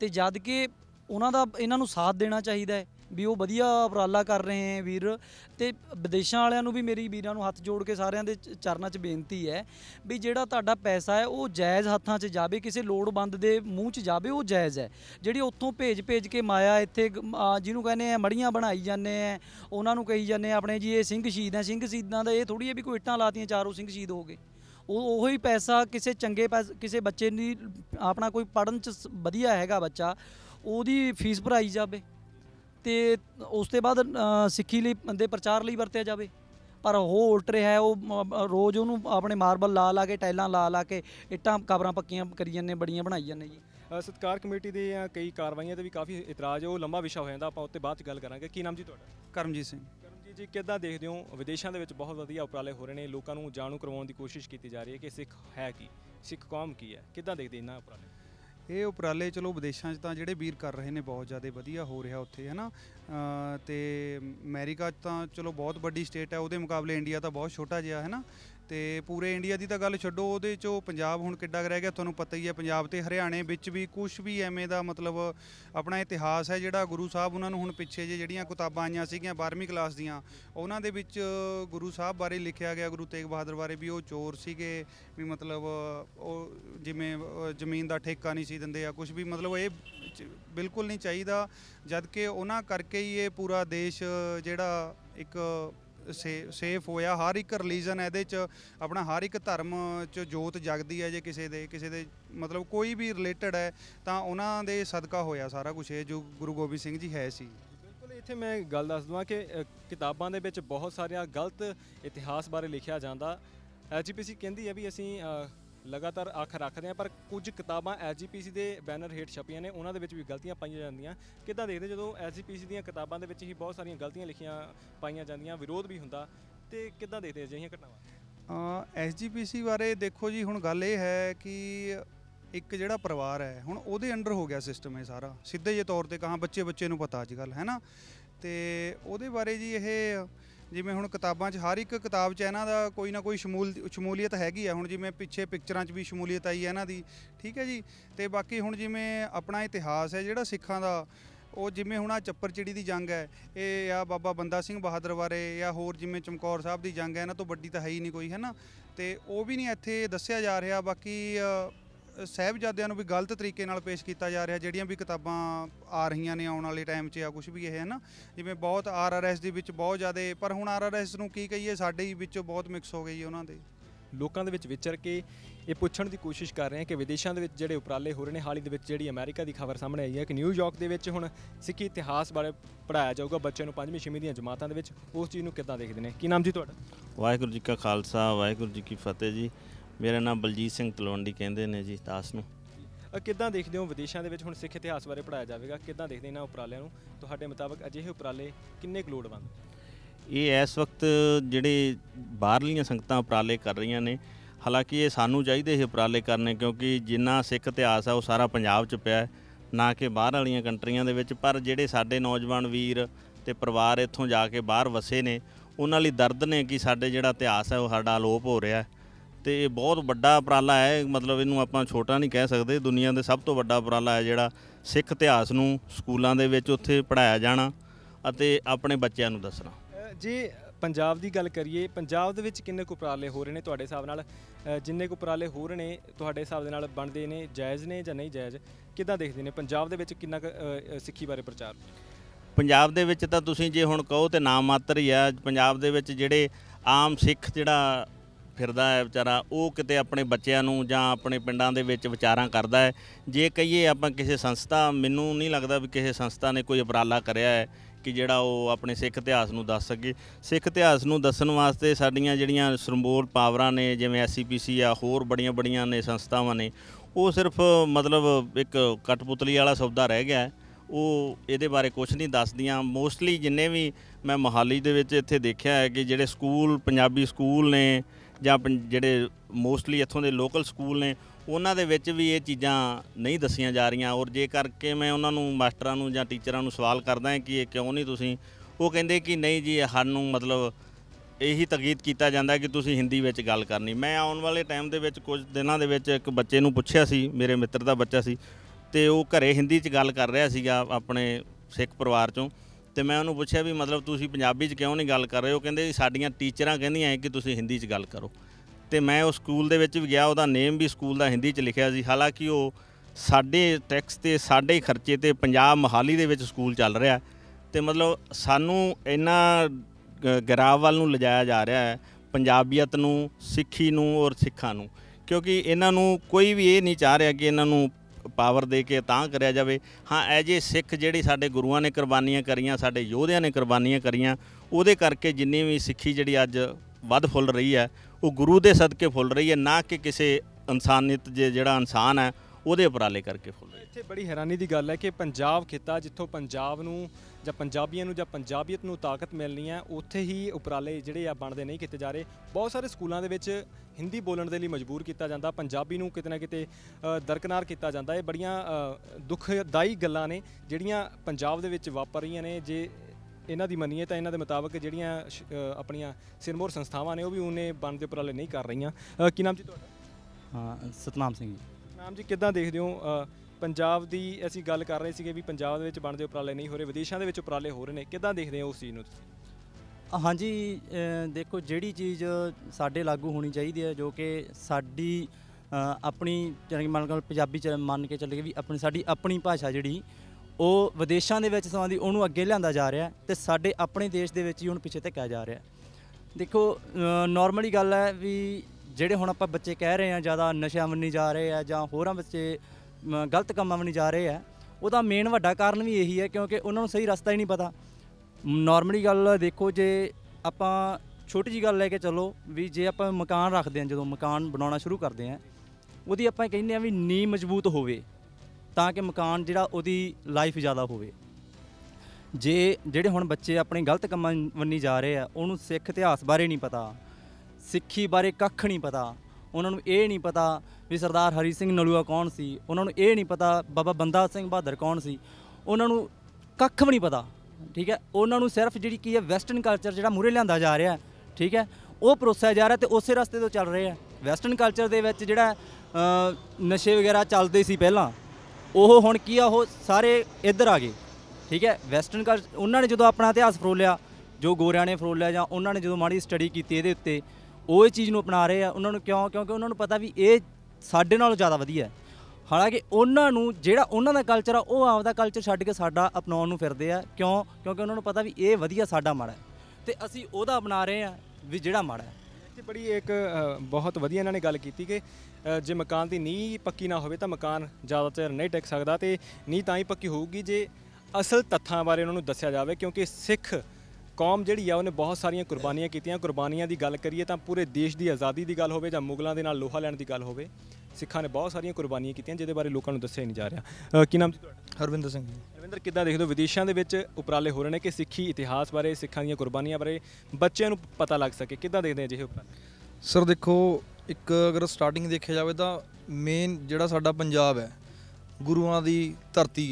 ਤੇ ਜਦ ਕਿ ਉਹਨਾਂ ਦਾ ਇਹਨਾਂ ਨੂੰ ਸਾਥ ਦੇਣਾ ਚਾਹੀਦਾ ਹੈ ਵੀ ਉਹ ਵਧੀਆ ਉਪਰਾਲਾ ਕਰ ਰਹੇ ਆ ਵੀਰ ਤੇ ਵਿਦੇਸ਼ਾਂ ਵਾਲਿਆਂ ਨੂੰ ਵੀ ਮੇਰੀ ਵੀਰਾਂ ਨੂੰ ਹੱਥ ਜੋੜ ਕੇ ਸਾਰਿਆਂ ਦੇ ਚਰਨਾਂ 'ਚ ਬੇਨਤੀ ਹੈ ਵੀ ਜਿਹੜਾ ਤੁਹਾਡਾ ਪੈਸਾ ਹੈ ਉਹ ਜਾਇਜ਼ ਹੱਥਾਂ 'ਚ ਜਾਵੇ ਕਿਸੇ ਲੋੜਵੰਦ ਦੇ ਮੂੰਹ 'ਚ ਜਾਵੇ ਉਹ ਜਾਇਜ਼ ਹੈ ਜਿਹੜੀ ਉੱਥੋਂ ਭੇਜ-ਭੇਜ ਕੇ ਮਾਇਆ ਇੱਥੇ ਜਿਹਨੂੰ ਕਹਿੰਦੇ ਆ ਮੜੀਆਂ ਬਣਾਈ ਜਾਂਦੇ ਆ ਉਹਨਾਂ ਨੂੰ ਕਹੀ ਜਾਂਦੇ ਆ ਆਪਣੇ ਜੀ ਇਹ ਸਿੰਘ ਸ਼ਹੀਦ ਆ ਸਿੰਘ ਸ਼ਹੀਦਾਂ ਦਾ ਇਹ ਥੋੜੀ ਹੈ ਵੀ ਕੋਈ ਇੱਟਾਂ ਲਾਤੀਆਂ ਚਾਰੋਂ ਸਿੰਘ ਸ਼ਹੀਦ ਹੋ ਗਏ ਉਹ ਹੀ ਪੈਸਾ ਕਿਸੇ ਚੰਗੇ ਕਿਸੇ ਬੱਚੇ ਦੀ ਆਪਣਾ ਕੋਈ ਪੜਨ ਚ ਵਧੀਆ ਹੈਗਾ ਬੱਚਾ ਉਹਦੀ ਫੀਸ ਭਰਾਈ ਜਾਵੇ ਤੇ ਉਸ ਤੋਂ ਬਾਅਦ ਸਿੱਖੀ ਲਈ ਦੇ ਪ੍ਰਚਾਰ ਲਈ ਵਰਤਿਆ ਜਾਵੇ ਪਰ ਉਹ ਉਲਟ ਰਿਹਾ ਹੈ ਉਹ ਰੋਜ਼ ਉਹਨੂੰ ਆਪਣੇ ਮਾਰਬਲ ਲਾ ਲਾ ਕੇ ਟਾਈਲਾਂ ਲਾ ਲਾ ਕੇ ਇੱਟਾਂ ਕਬਰਾਂ ਪੱਕੀਆਂ ਕਰੀ ਜਾਂਦੇ ਬੜੀਆਂ ਬਣਾਈ ਜਾਂਦੇ ਜੀ ਸਤਕਾਰ ਕਮੇਟੀ ਦੇ ਕਈ ਕਾਰਵਾਈਆਂ ਤੇ ਵੀ ਕਾਫੀ ਇਤਰਾਜ਼ ਉਹ ਲੰਮਾ ਵਿਸ਼ਾ ਹੋ ਜਾਂਦਾ ਆਪਾਂ ਉੱਤੇ ਬਾਅਦ ਚ ਗੱਲ ਕਰਾਂਗੇ ਕੀ ਨਾਮ ਜੀ ਤੁਹਾਡਾ ਕਰਮਜੀਤ ਸਿੰਘ ਕਰਮਜੀਤ ਜੀ ਕਿੱਦਾਂ ਦੇਖਦੇ ਹੋ ਵਿਦੇਸ਼ਾਂ ਦੇ ਵਿੱਚ ਬਹੁਤ ਵਧੀਆ ਉਪਰਾਲੇ ਹੋ ਰਹੇ ਨੇ ਲੋਕਾਂ ਨੂੰ ਜਾਣੂ ਕਰਵਾਉਣ ਦੀ ਕੋਸ਼ਿਸ਼ ਕੀਤੀ ਜਾ ਰਹੀ ਹੈ ਕਿ ਸਿੱਖ ਹੈ ਕੀ ਸਿੱਖ ਕੌਮ ਕੀ ਹੈ ਕਿੱਦਾਂ ਦੇਖਦੇ ਇਹਨਾਂ ਉਪਰਾਲੇ ਇਹ ਉਪਰਾਲੇ ਚਲੋ ਵਿਦੇਸ਼ਾਂ 'ਚ ਤਾਂ ਜਿਹੜੇ ਵੀਰ ਕਰ ਰਹੇ ਨੇ ਬਹੁਤ ਜ਼ਿਆਦਾ ਵਧੀਆ ਹੋ ਰਿਹਾ ਉੱਥੇ ਹੈ ਨਾ ਤੇ ਅਮਰੀਕਾ 'ਚ ਤਾਂ ਚਲੋ ਬਹੁਤ ਵੱਡੀ ਸਟੇਟ ਹੈ ਉਹਦੇ ਮੁਕਾਬਲੇ ਇੰਡੀਆ ਤਾਂ ਬਹੁਤ ਛੋਟਾ ਜਿਹਾ ਹੈ ਨਾ ਤੇ ਪੂਰੇ ਇੰਡੀਆ ਦੀ ਤਾਂ ਗੱਲ ਛੱਡੋ ਉਹਦੇ ਚੋਂ ਪੰਜਾਬ ਹੁਣ ਕਿੱਡਾ ਰਹਿ ਗਿਆ ਤੁਹਾਨੂੰ ਪਤਾ ਹੀ ਹੈ ਪੰਜਾਬ ਤੇ ਹਰਿਆਣੇ ਵਿੱਚ ਵੀ ਕੁਝ ਵੀ ਐਵੇਂ ਦਾ ਮਤਲਬ ਆਪਣਾ ਇਤਿਹਾਸ ਹੈ ਜਿਹੜਾ ਗੁਰੂ ਸਾਹਿਬ ਉਹਨਾਂ ਨੂੰ ਹੁਣ ਪਿੱਛੇ ਜੇ ਜਿਹੜੀਆਂ ਕਿਤਾਬਾਂ ਆਈਆਂ ਸੀਗੀਆਂ 12ਵੀਂ ਕਲਾਸ ਦੀਆਂ ਉਹਨਾਂ ਦੇ ਵਿੱਚ ਗੁਰੂ ਸਾਹਿਬ ਬਾਰੇ ਲਿਖਿਆ ਗਿਆ ਗੁਰੂ ਤੇਗ ਬਹਾਦਰ ਬਾਰੇ ਵੀ ਉਹ ਚੋਰ ਸੀਗੇ ਵੀ ਮਤਲਬ ਉਹ ਜਿਵੇਂ ਜ਼ਮੀਨ ਦਾ ਠੇਕਾ ਨਹੀਂ ਸੀ ਦਿੰਦੇ ਆ ਕੁਝ ਵੀ ਮਤਲਬ ਇਹ ਬਿਲਕੁਲ ਨਹੀਂ ਚਾਹੀਦਾ ਜਦ ਕਿ ਉਹਨਾਂ ਕਰਕੇ ਹੀ ਇਹ ਪੂਰਾ ਦੇਸ਼ ਜਿਹੜਾ ਇੱਕ ਸੇਫ ਹੋਇਆ ਹਰ ਇੱਕ ਰਿਲੀਜਨ ਇਹਦੇ 'ਚ ਆਪਣਾ ਹਰ ਇੱਕ ਧਰਮ 'ਚ ਜੋਤ ਜਗਦੀ ਹੈ ਜੇ ਕਿਸੇ ਦੇ ਕਿਸੇ ਦੇ ਮਤਲਬ ਕੋਈ ਵੀ ਰਿਲੇਟਡ ਹੈ ਤਾਂ ਉਹਨਾਂ ਦੇ ਸਦਕਾ ਹੋਇਆ ਸਾਰਾ ਕੁਝ ਇਹ ਜੋ ਗੁਰੂ ਗੋਬਿੰਦ ਸਿੰਘ ਜੀ ਹੈ ਸੀ ਇੱਥੇ ਮੈਂ ਗੱਲ ਦੱਸ ਦਵਾਂ ਕਿ ਕਿਤਾਬਾਂ ਦੇ ਵਿੱਚ ਬਹੁਤ ਸਾਰੀਆਂ ਗਲਤ ਇਤਿਹਾਸ ਬਾਰੇ ਲਿਖਿਆ ਜਾਂਦਾ ਐਜੀਪੀਸੀ ਕਹਿੰਦੀ ਹੈ ਵੀ ਅਸੀਂ ਲਗਾਤਾਰ ਅੱਖ ਰੱਖਦੇ ਆ ਪਰ ਕੁਝ ਕਿਤਾਬਾਂ ਐਸਜੀਪੀਸੀ ਦੇ ਬੈਨਰ ਹੇਠ ਛਪੀਆਂ ਨੇ ਉਹਨਾਂ ਦੇ ਵਿੱਚ ਵੀ ਗਲਤੀਆਂ ਪਾਈਆਂ ਜਾਂਦੀਆਂ ਕਿੱਦਾਂ ਦੇਖਦੇ ਜਦੋਂ ਐਸਜੀਪੀਸੀ ਦੀਆਂ ਕਿਤਾਬਾਂ ਦੇ ਵਿੱਚ ਹੀ ਬਹੁਤ ਸਾਰੀਆਂ ਗਲਤੀਆਂ ਲਿਖੀਆਂ ਪਾਈਆਂ ਜਾਂਦੀਆਂ ਵਿਰੋਧ ਵੀ ਹੁੰਦਾ ਤੇ ਕਿੱਦਾਂ ਦੇਖਦੇ ਅਜਿਹੀਆਂ ਘਟਨਾਵਾਂ ਐਸਜੀਪੀਸੀ ਬਾਰੇ ਦੇਖੋ ਜੀ ਹੁਣ ਗੱਲ ਇਹ ਹੈ ਕਿ ਇੱਕ ਜਿਹੜਾ ਪਰਿਵਾਰ ਹੈ ਹੁਣ ਉਹਦੇ ਅੰਡਰ ਹੋ ਗਿਆ ਸਿਸਟਮ ਇਹ ਸਾਰਾ ਸਿੱਧੇ ਜੇ ਤੌਰ ਤੇ ਕਹਾਂ ਬੱਚੇ ਬੱਚੇ ਨੂੰ ਪਤਾ ਅੱਜ ਕੱਲ ਹੈ ਨਾ ਤੇ ਉਹਦੇ ਬਾਰੇ ਜੀ ਇਹ ਜਿਵੇਂ ਹੁਣ ਕਿਤਾਬਾਂ 'ਚ ਹਰ ਇੱਕ ਕਿਤਾਬ 'ਚ ਇਹਨਾਂ ਦਾ ਕੋਈ ਨਾ ਕੋਈ ਸ਼ਮੂਲ ਸ਼ਮੂਲੀਅਤ ਹੈਗੀ ਆ ਹੁਣ ਜਿਵੇਂ ਪਿੱਛੇ ਪਿਕਚਰਾਂ 'ਚ ਵੀ ਸ਼ਮੂਲੀਅਤ ਆਈ ਹੈ ਇਹਨਾਂ ਦੀ ਠੀਕ ਹੈ ਜੀ ਤੇ ਬਾਕੀ ਹੁਣ ਜਿਵੇਂ ਆਪਣਾ ਇਤਿਹਾਸ ਹੈ ਜਿਹੜਾ ਸਿੱਖਾਂ ਦਾ ਉਹ ਜਿਵੇਂ ਹੁਣ ਆ ਚੱਪਰ ਚਿੜੀ ਦੀ ਜੰਗ ਹੈ ਇਹ ਆ ਬਾਬਾ ਬੰਦਾ ਸਿੰਘ ਬਹਾਦਰ ਬਾਰੇ ਜਾਂ ਹੋਰ ਜਿਵੇਂ ਚਮਕੌਰ ਸਾਹਿਬ ਦੀ ਜੰਗ ਹੈ ਇਹਨਾਂ ਤੋਂ ਵੱਡੀ ਤਾਂ ਹੈ ਹੀ ਨਹੀਂ ਕੋਈ ਹੈ ਨਾ ਤੇ ਉਹ ਵੀ ਨਹੀਂ ਇੱਥੇ ਦੱਸਿਆ ਜਾ ਰਿਹਾ ਬਾਕੀ ਸਹਿਬਜ਼ਾਦਿਆਂ ਨੂੰ ਵੀ ਗਲਤ ਤਰੀਕੇ ਨਾਲ ਪੇਸ਼ ਕੀਤਾ ਜਾ ਰਿਹਾ ਜਿਹੜੀਆਂ ਵੀ ਕਿਤਾਬਾਂ ਆ ਰਹੀਆਂ ਨੇ ਆਉਣ ਵਾਲੇ ਟਾਈਮ 'ਚ ਆ ਕੁਝ ਵੀ ਇਹ ਹੈ ਨਾ ਜਿਵੇਂ ਬਹੁਤ ਆਰਆਰਐਸ ਦੇ ਵਿੱਚ ਬਹੁਤ ਜ਼ਿਆਦਾ ਪਰ ਹੁਣ ਆਰਆਰਐਸ ਨੂੰ ਕੀ ਕਹੀਏ ਸਾਡੇ ਹੀ ਵਿੱਚੋਂ ਬਹੁਤ ਮਿਕਸ ਹੋ ਗਈ ਉਹਨਾਂ ਦੇ ਲੋਕਾਂ ਦੇ ਵਿੱਚ ਵਿਚਰ ਕੇ ਇਹ ਪੁੱਛਣ ਦੀ ਕੋਸ਼ਿਸ਼ ਕਰ ਰਹੇ ਹਾਂ ਕਿ ਵਿਦੇਸ਼ਾਂ ਦੇ ਵਿੱਚ ਜਿਹੜੇ ਉਪਰਾਲੇ ਹੋ ਰਹੇ ਨੇ ਹਾਲੀ ਦੇ ਵਿੱਚ ਜਿਹੜੀ ਅਮਰੀਕਾ ਦੀ ਖਬਰ ਸਾਹਮਣੇ ਆਈ ਹੈ ਕਿ ਨਿਊਯਾਰਕ ਦੇ ਵਿੱਚ ਹੁਣ ਸਿੱਖੀ ਇਤਿਹਾਸ ਬਾਰੇ ਪੜਾਇਆ ਜਾਊਗਾ ਬੱਚਿਆਂ ਨੂੰ 5ਵੀਂ 6ਵੀਂ ਦੀਆਂ ਜਮਾਤਾਂ ਦੇ ਵਿੱਚ ਉਸ ਚੀਜ਼ ਨੂੰ ਕਿੱਦਾਂ ਦੇਖਦੇ ਨੇ ਕੀ ਨਾਮ ਜੀ ਤੁਹਾਡਾ ਵਾਹਿਗੁਰੂ ਜੀ ਕਾ ਖਾਲਸਾ ਵਾਹਿਗੁਰੂ ਜੀ ਕੀ ਫਤਿਹ ਜੀ ਮੇਰਾ ਨਾਮ ਬਲਜੀਤ ਸਿੰਘ ਤਲਵੰਡੀ ਕਹਿੰਦੇ ਨੇ ਜੀ ਤਾਸ ਨੂੰ ਅ, ਕਿੱਦਾਂ ਦੇਖਦੇ ਹੋ ਵਿਦੇਸ਼ਾਂ ਦੇ ਵਿੱਚ ਹੁਣ ਸਿੱਖ ਇਤਿਹਾਸ ਬਾਰੇ ਪੜਾਇਆ ਜਾਵੇਗਾ ਕਿੱਦਾਂ ਦੇਖਦੇ ਇਹਨਾਂ ਉਪਰਾਲਿਆਂ ਨੂੰ ਤੁਹਾਡੇ ਮੁਤਾਬਕ ਅਜਿਹੇ ਉਪਰਾਲੇ ਕਿੰਨੇ ਕੁ ਇਹ ਇਸ ਵਕਤ ਜਿਹੜੇ ਬਾਹਰਲੀਆਂ ਸੰਗਤਾਂ ਉਪਰਾਲੇ ਕਰ ਰਹੀਆਂ ਨੇ ਹਾਲਾਂਕਿ ਇਹ ਸਾਨੂੰ ਚਾਹੀਦੇ ਇਹ ਉਪਰਾਲੇ ਕਰਨੇ ਕਿਉਂਕਿ ਜਿੰਨਾ ਸਿੱਖ ਇਤਿਹਾਸ ਆ ਉਹ ਸਾਰਾ ਪੰਜਾਬ 'ਚ ਪਿਆ ਹੈ ਨਾ ਕਿ ਬਾਹਰ ਵਾਲੀਆਂ ਕੰਟਰੀਆਂ ਦੇ ਵਿੱਚ ਪਰ ਜਿਹੜੇ ਸਾਡੇ ਨੌਜਵਾਨ ਵੀਰ ਤੇ ਪਰਿਵਾਰ ਇੱਥੋਂ ਜਾ ਕੇ ਬਾਹਰ ਵਸੇ ਨੇ ਉਹਨਾਂ ਲਈ ਦਰਦ ਨੇ ਕਿ ਸਾਡੇ ਜਿਹੜਾ ਇਤਿਹਾਸ ਹੈ ਉਹ ਸਾਡਾ ਅਲੋਪ ਹੋ ਰਿਹਾ ਹੈ ਤੇ ਇਹ ਬਹੁਤ ਵੱਡਾ ਉਪਰਾਲਾ ਹੈ ਮਤਲਬ ਇਹਨੂੰ ਆਪਾਂ ਛੋਟਾ ਨਹੀਂ ਕਹਿ ਸਕਦੇ ਦੁਨੀਆ ਦੇ ਸਭ ਤੋਂ ਵੱਡਾ ਉਪਰਾਲਾ ਹੈ ਜਿਹੜਾ ਸਿੱਖ ਇਤਿਹਾਸ ਨੂੰ ਸਕੂਲਾਂ ਦੇ ਵਿੱਚ ਉੱਥੇ ਪੜਾਇਆ ਜਾਣਾ ਅਤੇ ਆਪਣੇ ਬੱਚਿਆਂ ਨੂੰ ਦੱਸਣਾ ਜੀ ਪੰਜਾਬ ਦੀ ਗੱਲ ਕਰੀਏ ਪੰਜਾਬ ਦੇ ਵਿੱਚ ਕਿੰਨੇ ਕੁ ਉਪਰਾਲੇ ਹੋ ਰਹੇ ਨੇ ਤੁਹਾਡੇ ਹਿਸਾਬ ਨਾਲ ਜਿੰਨੇ ਕੁ ਉਪਰਾਲੇ ਹੋ ਰਹੇ ਨੇ ਤੁਹਾਡੇ ਹਿਸਾਬ ਦੇ ਨਾਲ ਬਣਦੇ ਨੇ ਜਾਇਜ਼ ਨੇ ਜਾਂ ਨਹੀਂ ਜਾਇਜ਼ ਕਿੱਦਾਂ ਦੇਖਦੇ ਨੇ ਪੰਜਾਬ ਦੇ ਵਿੱਚ ਕਿੰਨਾ ਸਿੱਖੀ ਬਾਰੇ ਪ੍ਰਚਾਰ ਪੰਜਾਬ ਦੇ ਵਿੱਚ ਤਾਂ ਤੁਸੀਂ ਜੇ ਹੁਣ ਕਹੋ ਤੇ ਨਾਮ ਮਾਤਰ ਹੀ ਆ ਪੰਜਾਬ ਦੇ ਵਿੱਚ ਜਿਹੜੇ ਆਮ ਸਿੱਖ ਜਿਹੜਾ ਫਿਰਦਾ ਹੈ ਵਿਚਾਰਾ ਉਹ ਕਿਤੇ ਆਪਣੇ ਬੱਚਿਆਂ ਨੂੰ ਜਾਂ ਆਪਣੇ ਪਿੰਡਾਂ ਦੇ ਵਿੱਚ ਵਿਚਾਰਾਂ ਕਰਦਾ ਹੈ ਜੇ ਕਹੀਏ ਆਪਾਂ ਕਿਸੇ ਸੰਸਥਾ ਮੈਨੂੰ ਨਹੀਂ ਲੱਗਦਾ ਵੀ ਕਿਸੇ ਸੰਸਥਾ ਨੇ ਕੋਈ ਉਪਰਾਲਾ ਕਰਿਆ ਹੈ ਕਿ ਜਿਹੜਾ ਉਹ ਆਪਣੇ ਸਿੱਖ ਇਤਿਹਾਸ ਨੂੰ ਦੱਸ ਸਕੇ ਸਿੱਖ ਇਤਿਹਾਸ ਨੂੰ ਦੱਸਣ ਵਾਸਤੇ ਸਾਡੀਆਂ ਜਿਹੜੀਆਂ ਸਰਮੋਰ ਪਾਵਰਾਂ ਨੇ ਜਿਵੇਂ ਐਸਸੀਪੀਸੀ ਆ ਹੋਰ ਬੜੀਆਂ-ਬੜੀਆਂ ਨੇ ਸੰਸਥਾਵਾਂ ਨੇ ਉਹ ਸਿਰਫ ਮਤਲਬ ਇੱਕ ਕਟਪੁਤਲੀ ਵਾਲਾ ਸੌਦਾ ਰਹਿ ਗਿਆ ਉਹ ਇਹਦੇ ਬਾਰੇ ਕੁਝ ਨਹੀਂ ਦੱਸਦੀਆਂ ਮੋਸਟਲੀ ਜਿੰਨੇ ਵੀ ਮੈਂ ਮਹਾਲੀ ਦੇ ਵਿੱਚ ਇੱਥੇ ਦੇਖਿਆ ਹੈ ਕਿ ਜਿਹੜੇ ਸਕੂਲ ਪੰਜਾਬੀ ਸਕੂਲ ਨੇ ਜਾਂ ਜਿਹੜੇ ਮੋਸਟਲੀ ਇੱਥੋਂ ਦੇ ਲੋਕਲ ਸਕੂਲ ਨੇ ਉਹਨਾਂ ਦੇ ਵਿੱਚ ਵੀ ਇਹ ਚੀਜ਼ਾਂ ਨਹੀਂ ਦੱਸੀਆਂ ਜਾ ਰਹੀਆਂ ਔਰ ਜੇ ਕਰਕੇ ਮੈਂ ਉਹਨਾਂ ਨੂੰ ਮਾਸਟਰਾਂ ਨੂੰ ਜਾਂ ਟੀਚਰਾਂ ਨੂੰ ਸਵਾਲ ਕਰਦਾ ਕਿ ਇਹ ਕਿਉਂ ਨਹੀਂ ਤੁਸੀਂ ਉਹ ਕਹਿੰਦੇ ਕਿ ਨਹੀਂ ਜੀ ਸਾਨੂੰ ਮਤਲਬ ਇਹੀ ਤਕੀਦ ਕੀਤਾ ਜਾਂਦਾ ਕਿ ਤੁਸੀਂ ਹਿੰਦੀ ਵਿੱਚ ਗੱਲ ਕਰਨੀ ਮੈਂ ਆਉਣ ਵਾਲੇ ਟਾਈਮ ਦੇ ਵਿੱਚ ਕੁਝ ਦਿਨਾਂ ਦੇ ਵਿੱਚ ਇੱਕ ਬੱਚੇ ਨੂੰ ਪੁੱਛਿਆ ਸੀ ਮੇਰੇ ਮਿੱਤਰ ਦਾ ਬੱਚਾ ਸੀ ਤੇ ਉਹ ਘਰੇ ਹਿੰਦੀ 'ਚ ਗੱਲ ਕਰ ਰਿਹਾ ਸੀਗਾ ਆਪਣੇ ਸਿੱਖ ਪਰਿਵਾਰ 'ਚੋਂ ਤੇ ਮੈਂ ਉਹਨੂੰ ਪੁੱਛਿਆ ਵੀ ਮਤਲਬ ਤੁਸੀਂ ਪੰਜਾਬੀ 'ਚ ਕਿਉਂ ਨਹੀਂ ਗੱਲ ਕਰ ਰਹੇ ਹੋ ਕਹਿੰਦੇ ਸਾਡੀਆਂ ਟੀਚਰਾਂ ਕਹਿੰਦੀਆਂ ਐ ਕਿ ਤੁਸੀਂ ਹਿੰਦੀ 'ਚ ਗੱਲ ਕਰੋ ਤੇ ਮੈਂ ਉਹ ਸਕੂਲ ਦੇ ਵਿੱਚ ਵੀ ਗਿਆ ਉਹਦਾ ਨੇਮ ਵੀ ਸਕੂਲ ਦਾ ਹਿੰਦੀ 'ਚ ਲਿਖਿਆ ਸੀ ਹਾਲਾਂਕਿ ਉਹ ਸਾਡੇ ਟੈਕਸ ਤੇ ਸਾਡੇ ਖਰਚੇ ਤੇ ਪੰਜਾਬ ਮਹਾਲੀ ਦੇ ਵਿੱਚ ਸਕੂਲ ਚੱਲ ਰਿਹਾ ਤੇ ਮਤਲਬ ਸਾਨੂੰ ਇੰਨਾ ਗਰਾਵ ਵੱਲ ਨੂੰ ਲਜਾਇਆ ਜਾ ਰਿਹਾ ਹੈ ਪੰਜਾਬੀਅਤ ਨੂੰ ਸਿੱਖੀ ਨੂੰ ਔਰ ਸਿੱਖਾਂ ਨੂੰ ਕਿਉਂਕਿ ਇਹਨਾਂ ਨੂੰ ਕੋਈ ਵੀ ਇਹ ਨਹੀਂ ਚਾਹ ਰਿਹਾ ਕਿ ਇਹਨਾਂ ਨੂੰ ਪਾਵਰ ਦੇ ਕੇ ਤਾਂ ਕਰਿਆ ਜਾਵੇ ਹਾਂ ਐਜ ਏ ਸਿੱਖ ਜਿਹੜੇ ਸਾਡੇ ਗੁਰੂਆਂ ਨੇ ਕੁਰਬਾਨੀਆਂ ਕਰੀਆਂ ਸਾਡੇ ਯੋਧਿਆਂ ਨੇ ਕੁਰਬਾਨੀਆਂ ਕਰੀਆਂ ਉਹਦੇ ਕਰਕੇ ਜਿੰਨੀ ਵੀ ਸਿੱਖੀ ਜਿਹੜੀ ਅੱਜ ਵੱਧ ਫੁੱਲ ਰਹੀ ਹੈ ਉਹ ਗੁਰੂ ਦੇ ਸਦਕੇ ਫੁੱਲ ਰਹੀ ਹੈ ਨਾ ਕਿ ਕਿਸੇ ਜੇ ਜਿਹੜਾ ਇਨਸਾਨ ਹੈ ਉਹਦੇ ਉਪਰਾਲੇ ਕਰਕੇ ਫੁੱਲ ਰਹੀ ਹੈ ਇੱਥੇ ਬੜੀ ਹੈਰਾਨੀ ਦੀ ਗੱਲ ਹੈ ਕਿ ਪੰਜਾਬ ਖੇਤਾ ਜਿੱਥੋਂ ਪੰਜਾਬ ਨੂੰ ਜਾਂ ਪੰਜਾਬੀਆਂ ਨੂੰ ਜਾਂ ਪੰਜਾਬੀਅਤ ਨੂੰ ਤਾਕਤ ਮਿਲਣੀ ਹੈ ਉੱਥੇ ਹੀ ਉਪਰਾਲੇ ਜਿਹੜੇ ਆ ਬਣਦੇ ਨਹੀਂ ਕੀਤੇ ਜਾ ਰਹੇ ਬਹੁਤ ਸਾਰੇ ਸਕੂਲਾਂ ਦੇ ਵਿੱਚ ਹਿੰਦੀ ਬੋਲਣ ਦੇ ਲਈ ਮਜਬੂਰ ਕੀਤਾ ਜਾਂਦਾ ਪੰਜਾਬੀ ਨੂੰ ਕਿਤੇ ਨਾ ਕਿਤੇ ਦਰਕਨਾਰ ਕੀਤਾ ਜਾਂਦਾ ਇਹ ਬੜੀਆਂ ਦੁਖਦਾਈ ਗੱਲਾਂ ਨੇ ਜਿਹੜੀਆਂ ਪੰਜਾਬ ਦੇ ਵਿੱਚ ਵਾਪਰ ਰਹੀਆਂ ਨੇ ਜੇ ਇਹਨਾਂ ਦੀ ਮੰਨੀਏ ਤਾਂ ਇਹਨਾਂ ਦੇ ਮੁਤਾਬਕ ਜਿਹੜੀਆਂ ਆਪਣੀਆਂ ਸਿਰਮੋਰ ਸੰਸਥਾਵਾਂ ਨੇ ਉਹ ਵੀ ਉਹਨੇ ਬੰਦ ਦੇ ਉਪਰਾਲੇ ਨਹੀਂ ਕਰ ਰਹੀਆਂ ਕੀ ਨਾਮ ਜੀ ਤੁਹਾਡਾ ਹਾਂ ਸਤਨਾਮ ਸਿੰਘ ਜੀ ਨਾਮ ਜੀ ਕਿੱਦਾਂ ਦੇਖਦੇ ਹੋ ਪੰਜਾਬ ਦੀ ਅਸੀਂ ਗੱਲ ਕਰ ਰਹੇ ਸੀਗੇ ਵੀ ਪੰਜਾਬ ਦੇ ਵਿੱਚ ਬਣਦੇ ਉਪਰਾਲੇ ਨਹੀਂ ਹੋ ਰਹੇ ਵਿਦੇਸ਼ਾਂ ਦੇ ਵਿੱਚ ਉਪਰਾਲੇ ਹੋ ਰਹੇ ਨੇ ਕਿਦਾਂ ਦੇਖਦੇ ਹੋ ਉਸ ਚੀਜ਼ ਨੂੰ ਤੁਸੀਂ ਹਾਂਜੀ ਦੇਖੋ ਜਿਹੜੀ ਚੀਜ਼ ਸਾਡੇ ਲਾਗੂ ਹੋਣੀ ਚਾਹੀਦੀ ਹੈ ਜੋ ਕਿ ਸਾਡੀ ਆਪਣੀ ਜਾਨੀ ਮੰਨ ਕੇ ਪੰਜਾਬੀ ਚ ਮੰਨ ਕੇ ਚੱਲੇ ਵੀ ਆਪਣੀ ਸਾਡੀ ਆਪਣੀ ਭਾਸ਼ਾ ਜਿਹੜੀ ਉਹ ਵਿਦੇਸ਼ਾਂ ਦੇ ਵਿੱਚ ਸਮਾਂ ਦੀ ਉਹਨੂੰ ਅੱਗੇ ਲਿਆਂਦਾ ਜਾ ਰਿਹਾ ਤੇ ਸਾਡੇ ਆਪਣੇ ਦੇਸ਼ ਦੇ ਵਿੱਚ ਹੀ ਹੁਣ ਪਿੱਛੇ ਧੱਕਿਆ ਜਾ ਰਿਹਾ ਦੇਖੋ ਨਾਰਮਲੀ ਗੱਲ ਹੈ ਵੀ ਜਿਹੜੇ ਹੁਣ ਆਪਾਂ ਬੱਚੇ ਕਹਿ ਰਹੇ ਆ ਜ਼ਿਆਦਾ ਨਸ਼ਾ ਮੰਨੀ ਜਾ ਰਹੇ ਆ ਜਾਂ ਹੋਰਾਂ ਬੱਚੇ ਗਲਤ ਕੰਮਾਂ ਵਿੱਚ ਜਾ ਰਹੇ ਆ ਉਹਦਾ ਮੇਨ ਵੱਡਾ ਕਾਰਨ ਵੀ ਇਹੀ ਹੈ ਕਿਉਂਕਿ ਉਹਨਾਂ ਨੂੰ ਸਹੀ ਰਸਤਾ ਹੀ ਨਹੀਂ ਪਤਾ ਨਾਰਮਲੀ ਗੱਲ ਦੇਖੋ ਜੇ ਆਪਾਂ ਛੋਟੀ ਜੀ ਗੱਲ ਲੈ ਕੇ ਚੱਲੋ ਵੀ ਜੇ ਆਪਾਂ ਮਕਾਨ ਰੱਖਦੇ ਆ ਜਦੋਂ ਮਕਾਨ ਬਣਾਉਣਾ ਸ਼ੁਰੂ ਕਰਦੇ ਆ ਉਹਦੀ ਆਪਾਂ ਕਹਿੰਦੇ ਆ ਵੀ ਨੀ ਮਜ਼ਬੂਤ ਹੋਵੇ ਤਾਂ ਕਿ ਮਕਾਨ ਜਿਹੜਾ ਉਹਦੀ ਲਾਈਫ ਜ਼ਿਆਦਾ ਹੋਵੇ ਜੇ ਜਿਹੜੇ ਹੁਣ ਬੱਚੇ ਆਪਣੇ ਗਲਤ ਕੰਮਾਂ ਵੰਨੀ ਜਾ ਰਹੇ ਆ ਉਹਨੂੰ ਸਿੱਖ ਇਤਿਹਾਸ ਬਾਰੇ ਨਹੀਂ ਪਤਾ ਸਿੱਖੀ ਬਾਰੇ ਕੱਖ ਨਹੀਂ ਪਤਾ ਉਹਨਾਂ ਨੂੰ ਇਹ ਨਹੀਂ ਪਤਾ ਵੀ ਸਰਦਾਰ ਹਰੀ ਸਿੰਘ ਨਲੂਆ ਕੌਣ ਸੀ ਉਹਨਾਂ ਨੂੰ ਇਹ ਨਹੀਂ ਪਤਾ ਬਾਬਾ ਬੰਦਾ ਸਿੰਘ ਬਹਾਦਰ ਕੌਣ ਸੀ ਉਹਨਾਂ ਨੂੰ ਕੱਖ ਵੀ ਨਹੀਂ ਪਤਾ ਠੀਕ ਹੈ ਉਹਨਾਂ ਨੂੰ ਸਿਰਫ ਜਿਹੜੀ ਕੀ ਹੈ ਵੈਸਟਰਨ ਕਲਚਰ ਜਿਹੜਾ ਮੂਰੇ ਲਿਆਂਦਾ ਜਾ ਰਿਹਾ ਠੀਕ ਹੈ ਉਹ ਪਰੋਸਿਆ ਜਾ ਰਿਹਾ ਤੇ ਉਸੇ ਰਸਤੇ ਤੋਂ ਚੱਲ ਰਹੇ ਆ ਵੈਸਟਰਨ ਕਲਚਰ ਦੇ ਵਿੱਚ ਜਿਹੜਾ ਨਸ਼ੇ ਵਗੈਰਾ ਚੱਲਦੇ ਸੀ ਪਹਿਲਾਂ ਉਹ ਹੁਣ ਕੀ ਆ ਉਹ ਸਾਰੇ ਇੱਧਰ ਆ ਗਏ ਠੀਕ ਹੈ ਵੈਸਟਰਨ ਕਲਚਰ ਉਹਨਾਂ ਨੇ ਜਦੋਂ ਆਪਣਾ ਇਤਿਹਾਸ ਫਰੋਲਿਆ ਜੋ ਗੋਰਿਆਂ ਨੇ ਫਰੋਲਿਆ ਜਾਂ ਉਹਨਾਂ ਨੇ ਜਦੋਂ ਮਾੜੀ ਸਟੱਡੀ ਕੀਤੀ ਇਹਦੇ ਉੱਤੇ ਉਹ ਇਹ ਚੀਜ਼ ਨੂੰ ਅਪਣਾ ਰਹੇ ਆ ਉਹਨਾਂ ਨੂੰ ਕਿਉਂ ਕਿਉਂਕਿ ਉਹਨਾਂ ਨੂੰ ਪਤਾ ਵੀ ਇਹ ਸਾਡੇ ਨਾਲੋਂ ਜ਼ਿਆਦਾ ਵਧੀਆ ਹੈ ਹਾਲਾਂਕਿ ਉਹਨਾਂ ਨੂੰ ਜਿਹੜਾ ਉਹਨਾਂ ਦਾ ਕਲਚਰ ਆ ਉਹ ਆਪਦਾ ਕਲਚਰ ਛੱਡ ਕੇ ਸਾਡਾ ਅਪਣਾਉਣ ਨੂੰ ਫਿਰਦੇ ਆ ਕਿਉਂ ਕਿਉਂਕਿ ਉਹਨਾਂ ਨੂੰ ਪਤਾ ਵੀ ਇਹ ਵਧੀਆ ਸਾਡਾ ਮਾੜਾ ਤੇ ਅਸੀਂ ਉਹਦਾ ਅਪਣਾ ਰਹੇ ਆ ਵੀ ਜਿਹੜਾ ਮਾੜਾ ਹੈ ਇੱਥੇ ਬੜੀ ਇੱਕ ਬਹੁਤ ਵਧੀਆ ਇਹਨਾਂ ਨੇ ਗੱਲ ਕੀਤੀ ਕਿ ਜੇ ਮਕਾਨ ਦੀ ਨੀਂਹ ਪੱਕੀ ਨਾ ਹੋਵੇ ਤਾਂ ਮਕਾਨ ਜ਼ਿਆਦਾ ਚਿਰ ਨਹੀਂ ਟਿਕ ਸਕਦਾ ਤੇ ਨੀਂਹ ਤਾਂ ਹੀ ਪੱਕੀ ਹੋਊਗੀ ਜੇ ਅਸਲ ਤੱਥਾਂ ਬਾਰੇ ਉਹਨਾਂ ਨੂੰ ਦੱਸਿਆ ਜਾਵੇ ਕਿਉਂਕਿ ਸਿੱਖ ਕੌਮ ਜਿਹੜੀ ਆ ਉਹਨੇ ਬਹੁਤ ਸਾਰੀਆਂ ਕੁਰਬਾਨੀਆਂ ਕੀਤੀਆਂ ਕੁਰਬਾਨੀਆਂ ਦੀ ਗੱਲ ਕਰੀਏ ਤਾਂ ਪੂਰੇ ਦੇਸ਼ ਦੀ ਆਜ਼ਾਦੀ ਦੀ ਗੱਲ ਹੋਵੇ ਜਾਂ ਮੁਗਲਾਂ ਦੇ ਨਾਲ ਲੋਹਾ ਲੈਣ ਦੀ ਗੱਲ ਹੋਵੇ ਸਿੱਖਾਂ ਨੇ ਬਹੁਤ ਸਾਰੀਆਂ ਕੁਰਬਾਨੀਆਂ ਕੀਤੀਆਂ ਜਿਹਦੇ ਬਾਰੇ ਲੋਕਾਂ ਨੂੰ ਦੱਸਿਆ ਨਹੀਂ ਜਾ ਰਿਹਾ ਕੀ ਨਾਮ ਜੀ ਤੁਹਾਡਾ ਹਰਵਿੰਦਰ ਸਿੰਘ ਹਰਵਿੰਦਰ ਕਿੱਦਾਂ ਦੇਖਦੇ ਹੋ ਵਿਦੇਸ਼ਾਂ ਦੇ ਵਿੱਚ ਉਪਰਾਲੇ ਹੋ ਰਹੇ ਨੇ ਕਿ ਸਿੱਖੀ ਇਤਿਹਾਸ ਬਾਰੇ ਸਿੱਖਾਂ ਦੀਆਂ ਕੁਰਬਾਨੀਆਂ ਬਾਰੇ ਬੱਚਿਆਂ ਨੂੰ ਪਤਾ ਲੱਗ ਸਕੇ ਕਿੱਦਾਂ ਦੇਖਦੇ ਆ ਜਿਹੇ ਉਪਰਾਲੇ ਸਰ ਦੇਖੋ ਇੱਕ ਅਗਰ ਸਟਾਰਟਿੰਗ ਦੇਖਿਆ ਜਾਵੇ ਤਾਂ ਮੇਨ ਜਿਹੜਾ ਸਾਡਾ ਪੰਜਾਬ ਹੈ ਗੁਰੂਆਂ ਦੀ ਧਰਤੀ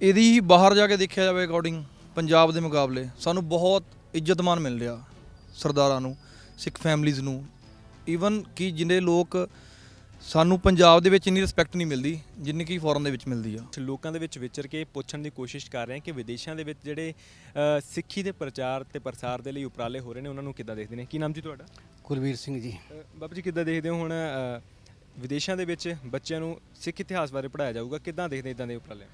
ਇਹਦੀ ਬਾਹਰ ਜਾ ਕੇ ਦੇਖਿਆ ਜਾਵੇ ਅਕੋਰਡਿੰਗ ਪੰਜਾਬ ਦੇ ਮੁਕਾਬਲੇ ਸਾਨੂੰ ਬਹੁਤ ਇੱਜ਼ਤਮਾਨ ਮਿਲ ਰਿਹਾ ਸਰਦਾਰਾਂ ਨੂੰ ਸਿੱਖ ਫੈਮਲੀਆਂ ਨੂੰ ਈਵਨ ਕਿ ਜਿਹਨੇ ਲੋਕ ਸਾਨੂੰ ਪੰਜਾਬ ਦੇ ਵਿੱਚ ਇੰਨੀ ਰਿਸਪੈਕਟ ਨਹੀਂ ਮਿਲਦੀ ਜਿੰਨੀ ਕਿ ਫੋਰਨ ਦੇ ਵਿੱਚ ਮਿਲਦੀ ਆ ਲੋਕਾਂ ਦੇ ਵਿੱਚ ਵਿਚਰ ਕੇ ਪੁੱਛਣ ਦੀ ਕੋਸ਼ਿਸ਼ ਕਰ ਰਹੇ ਹਾਂ ਕਿ ਵਿਦੇਸ਼ਾਂ ਦੇ ਵਿੱਚ ਜਿਹੜੇ ਸਿੱਖੀ ਦੇ ਪ੍ਰਚਾਰ ਤੇ ਪ੍ਰਸਾਰ ਦੇ ਲਈ ਉਪਰਾਲੇ ਹੋ ਰਹੇ ਨੇ ਉਹਨਾਂ ਨੂੰ ਕਿੱਦਾਂ ਦੇਖਦੇ ਨੇ ਕੀ ਨਾਮ ਜੀ ਤੁਹਾਡਾ ਕੁਲਵੀਰ ਸਿੰਘ ਜੀ ਬਾਬਾ ਜੀ ਕਿੱਦਾਂ ਦੇਖਦੇ ਹੋ ਹੁਣ ਵਿਦੇਸ਼ਾਂ ਦੇ ਵਿੱਚ ਬੱਚਿਆਂ ਨੂੰ ਸਿੱਖ ਇਤਿਹਾਸ ਬਾਰੇ ਪੜਾਇਆ ਜਾਊਗਾ ਕਿੱਦਾਂ ਦੇਖਦੇ ਇਦਾਂ ਦੇ ਉਪਰਾਲੇ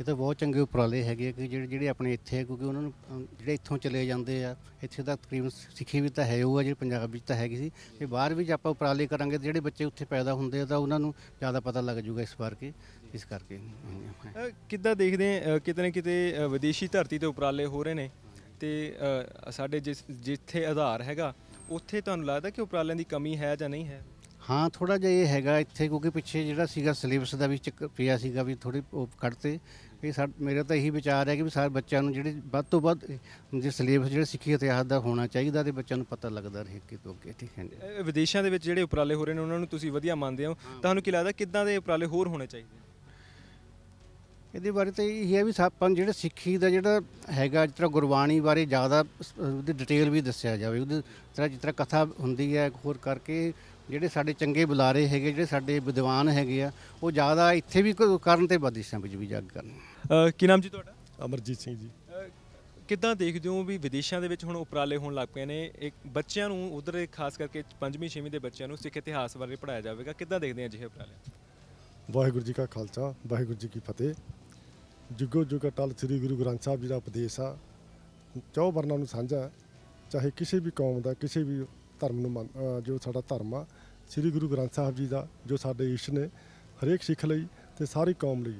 ਇਹ ਤਾਂ ਬਹੁਤ ਚੰਗੇ ਉਪਰਾਲੇ ਹੈਗੇ ਕਿ ਜਿਹੜੇ ਜਿਹੜੇ ਆਪਣੇ ਇੱਥੇ ਕਿਉਂਕਿ ਉਹਨਾਂ ਨੂੰ ਜਿਹੜੇ ਇੱਥੋਂ ਚਲੇ ਜਾਂਦੇ ਆ ਇੱਥੇ ਦਾ ਤਕਰੀਬਨ ਸਿੱਖੀ ਵੀ ਤਾਂ ਹੈ ਉਹ ਆ ਜਿਹੜੀ ਪੰਜਾਬ ਵਿੱਚ ਤਾਂ ਹੈਗੀ ਸੀ ਤੇ ਬਾਹਰ ਵੀ ਜੇ ਆਪਾਂ ਉਪਰਾਲੇ ਕਰਾਂਗੇ ਜਿਹੜੇ ਬੱਚੇ ਉੱਥੇ ਪੈਦਾ ਹੁੰਦੇ ਆ ਤਾਂ ਉਹਨਾਂ ਨੂੰ ਜ਼ਿਆਦਾ ਪਤਾ ਲੱਗ ਜਾਊਗਾ ਇਸ ਬਾਰੇ ਕੇ ਇਸ ਕਰਕੇ ਕਿੱਦਾਂ ਦੇਖਦੇ ਕਿਤੇ ਨਾ ਕਿਤੇ ਵਿਦੇਸ਼ੀ ਧਰਤੀ ਤੇ ਉਪਰਾਲੇ ਹੋ ਰਹੇ ਨੇ ਤੇ ਸਾਡੇ ਜਿੱਥੇ ਆਧਾਰ ਹੈਗਾ ਉੱਥੇ ਤੁਹਾਨੂੰ ਲੱਗਦਾ ਕਿ ਉਪਰਾਲਿਆਂ ਦੀ ਕਮੀ ਹੈ ਜਾਂ ਨਹੀਂ ਹੈ ਹਾਂ ਥੋੜਾ ਜਿਹਾ ਇਹ ਹੈਗਾ ਇੱਥੇ ਕਿਉਂਕਿ ਪਿੱਛੇ ਜਿਹੜਾ ਸੀਗਾ ਸਿਲੇਬਸ ਦਾ ਵੀ ਚੱਕਰ ਪਿਆ ਸੀਗਾ ਵੀ ਥੋੜੀ ਕੱਟਤੇ ਇਹ ਸਾ ਮੇਰਾ ਤਾਂ ਇਹੀ ਵਿਚਾਰ ਹੈ ਕਿ ਵੀ ਸਾਰ ਬੱਚਿਆਂ ਨੂੰ ਜਿਹੜੇ ਵੱਧ ਤੋਂ ਵੱਧ ਜੇ ਸਿਲੇਬਸ ਜਿਹੜੇ ਸਿੱਖੀ ਇਤਿਹਾਸ ਦਾ ਹੋਣਾ ਚਾਹੀਦਾ ਤੇ ਬੱਚਿਆਂ ਨੂੰ ਪਤਾ ਲੱਗਦਾ ਰਹੇ ਕਿ ਤੋਂ ਅੱਗੇ ਠੀਕ ਹੈ ਜੀ ਵਿਦੇਸ਼ਾਂ ਦੇ ਵਿੱਚ ਜਿਹੜੇ ਉਪਰਾਲੇ ਹੋ ਰਹੇ ਨੇ ਉਹਨਾਂ ਨੂੰ ਤੁਸੀਂ ਵਧੀਆ ਮੰਨਦੇ ਹੋ ਤੁਹਾਨੂੰ ਕੀ ਲੱਗਦਾ ਕਿੱਦਾਂ ਦੇ ਉਪਰਾਲੇ ਹੋਰ ਹੋਣੇ ਚਾਹੀਦੇ ਇਹਦੇ ਬਾਰੇ ਤਾਂ ਇਹ ਹੈ ਵੀ ਸਾਪਾਂ ਜਿਹੜੇ ਸਿੱਖੀ ਦਾ ਜਿਹੜਾ ਹੈਗਾ ਜਿਤਰਾ ਗੁਰਬਾਣੀ ਬਾਰੇ ਜ਼ਿਆਦਾ ਉਹਦੀ ਡਿਟੇਲ ਵੀ ਦੱਸਿਆ ਜਾਵੇ ਉਹਦੇ ਤਰ੍ਹਾਂ ਜਿਤਰਾ ਕਥਾ ਹੁੰਦੀ ਹੈ ਹੋਰ ਕਰਕੇ ਜਿਹੜੇ ਸਾਡੇ ਚੰਗੇ ਬੁਲਾਰੇ ਹੈਗੇ ਜਿਹੜੇ ਸਾਡੇ ਵਿਦਵਾਨ ਹੈਗੇ ਆ ਉਹ ਜ਼ਿਆਦਾ ਇੱਥੇ ਵੀ ਕਰਨ ਤੇ ਬਦਿਸ਼ਾਂ ਵਿੱਚ ਵੀ ਜਾਗ ਕਰਨ ਕੀ ਨਾਮ ਜੀ ਤੁਹਾਡਾ ਅਮਰਜੀਤ ਸਿੰਘ ਜੀ ਕਿੱਦਾਂ ਦੇਖਦੇ ਹੋ ਵੀ ਵਿਦੇਸ਼ਾਂ ਦੇ ਵਿੱਚ ਹੁਣ ਉਪਰਾਲੇ ਹੋਣ ਲੱਗ ਪਏ ਨੇ ਇੱਕ ਬੱਚਿਆਂ ਨੂੰ ਉਧਰ ਖਾਸ ਕਰਕੇ 5ਵੀਂ 6ਵੀਂ ਦੇ ਬੱਚਿਆਂ ਨੂੰ ਸਿੱਖ ਇਤਿਹਾਸ ਬਾਰੇ ਪੜਾਇਆ ਜਾਵੇਗਾ ਕਿੱਦਾਂ ਦੇਖਦੇ ਆ ਜਿਹੇ ਉਪਰਾਲੇ ਵਾਹਿਗੁਰੂ ਜੀ ਕਾ ਖਾਲਸਾ ਵਾਹਿਗੁਰੂ ਜੀ ਕੀ ਫਤਿਹ ਜੁਗੋ ਜੁਗ ਅਟਲ ਸ੍ਰੀ ਗੁਰੂ ਗ੍ਰੰਥ ਸਾਹਿਬ ਜੀ ਦਾ ਉਪਦੇਸ਼ ਆ ਚੌ ਵਰਨਾਂ ਨੂੰ ਸਾਂਝਾ ਚਾਹੇ ਕਿਸੇ ਵੀ ਕੌਮ ਦਾ ਕਿਸੇ ਵੀ ਧਰਮ ਨੂੰ ਮੰਨ ਜੋ ਸਾਡਾ ਧਰਮ ਆ ਸ੍ਰੀ ਗੁਰੂ ਗ੍ਰੰਥ ਸਾਹਿਬ ਜੀ ਦਾ ਜੋ ਸਾਡੇ ਈਸ਼ ਨੇ ਹਰੇਕ ਸਿੱਖ ਲਈ ਤੇ ਸਾਰੀ ਕੌਮ ਲਈ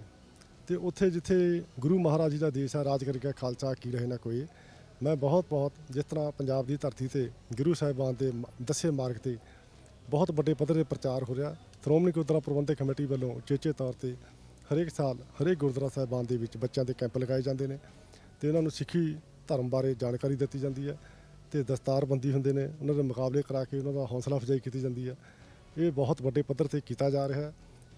ਤੇ ਉੱਥੇ ਜਿੱਥੇ ਗੁਰੂ ਮਹਾਰਾਜ ਜੀ ਦਾ ਦੇਸ਼ ਆ ਰਾਜ ਕਰਕੇ ਖਾਲਸਾ ਕੀ ਰਹੇ ਨਾ ਕੋਈ ਮੈਂ ਬਹੁਤ ਬਹੁਤ ਜਿਸ ਤਰ੍ਹਾਂ ਪੰਜਾਬ ਦੀ ਧਰਤੀ ਤੇ ਗੁਰੂ ਸਾਹਿਬਾਨ ਦੇ ਦੱਸੇ ਮਾਰਗ ਤੇ ਬਹੁਤ ਵੱਡੇ ਪੱਧਰ ਤੇ ਪ੍ਰਚਾਰ ਹੋ ਰਿਹਾ ਸ਼੍ਰੋਮਣੀ ਗੁਰਦੁਆਰਾ ਪ੍ਰਬੰਧਕ ਕਮੇਟੀ ਵੱਲੋਂ ਚੇਚੇ ਤੌਰ ਤੇ ਹਰੇਕ ਸਾਲ ਹਰੇਕ ਗੁਰਦੁਆਰਾ ਸਾਹਿਬਾਨ ਦੇ ਵਿੱਚ ਬੱਚਿਆਂ ਦੇ ਕੈਂਪ ਲਗਾਏ ਜਾਂਦੇ ਨੇ ਤੇ ਉਹਨਾਂ ਨੂੰ ਸਿੱਖੀ ਧਰਮ ਬਾਰੇ ਜਾਣਕਾਰੀ ਦਿੱਤੀ ਜਾਂਦੀ ਹੈ ਤੇ ਦਸਤਾਰ ਬੰਦੀ ਹੁੰਦੇ ਨੇ ਉਹਨਾਂ ਦੇ ਮੁਕਾਬਲੇ ਕਰਾ ਕੇ ਉਹਨਾਂ ਦਾ ਹੌਸਲਾ ਅਫਜ਼ਾਈ ਕੀਤੀ ਜਾਂਦੀ ਆ ਇਹ ਬਹੁਤ ਵੱਡੇ ਪੱਧਰ ਤੇ ਕੀਤਾ ਜਾ ਰਿਹਾ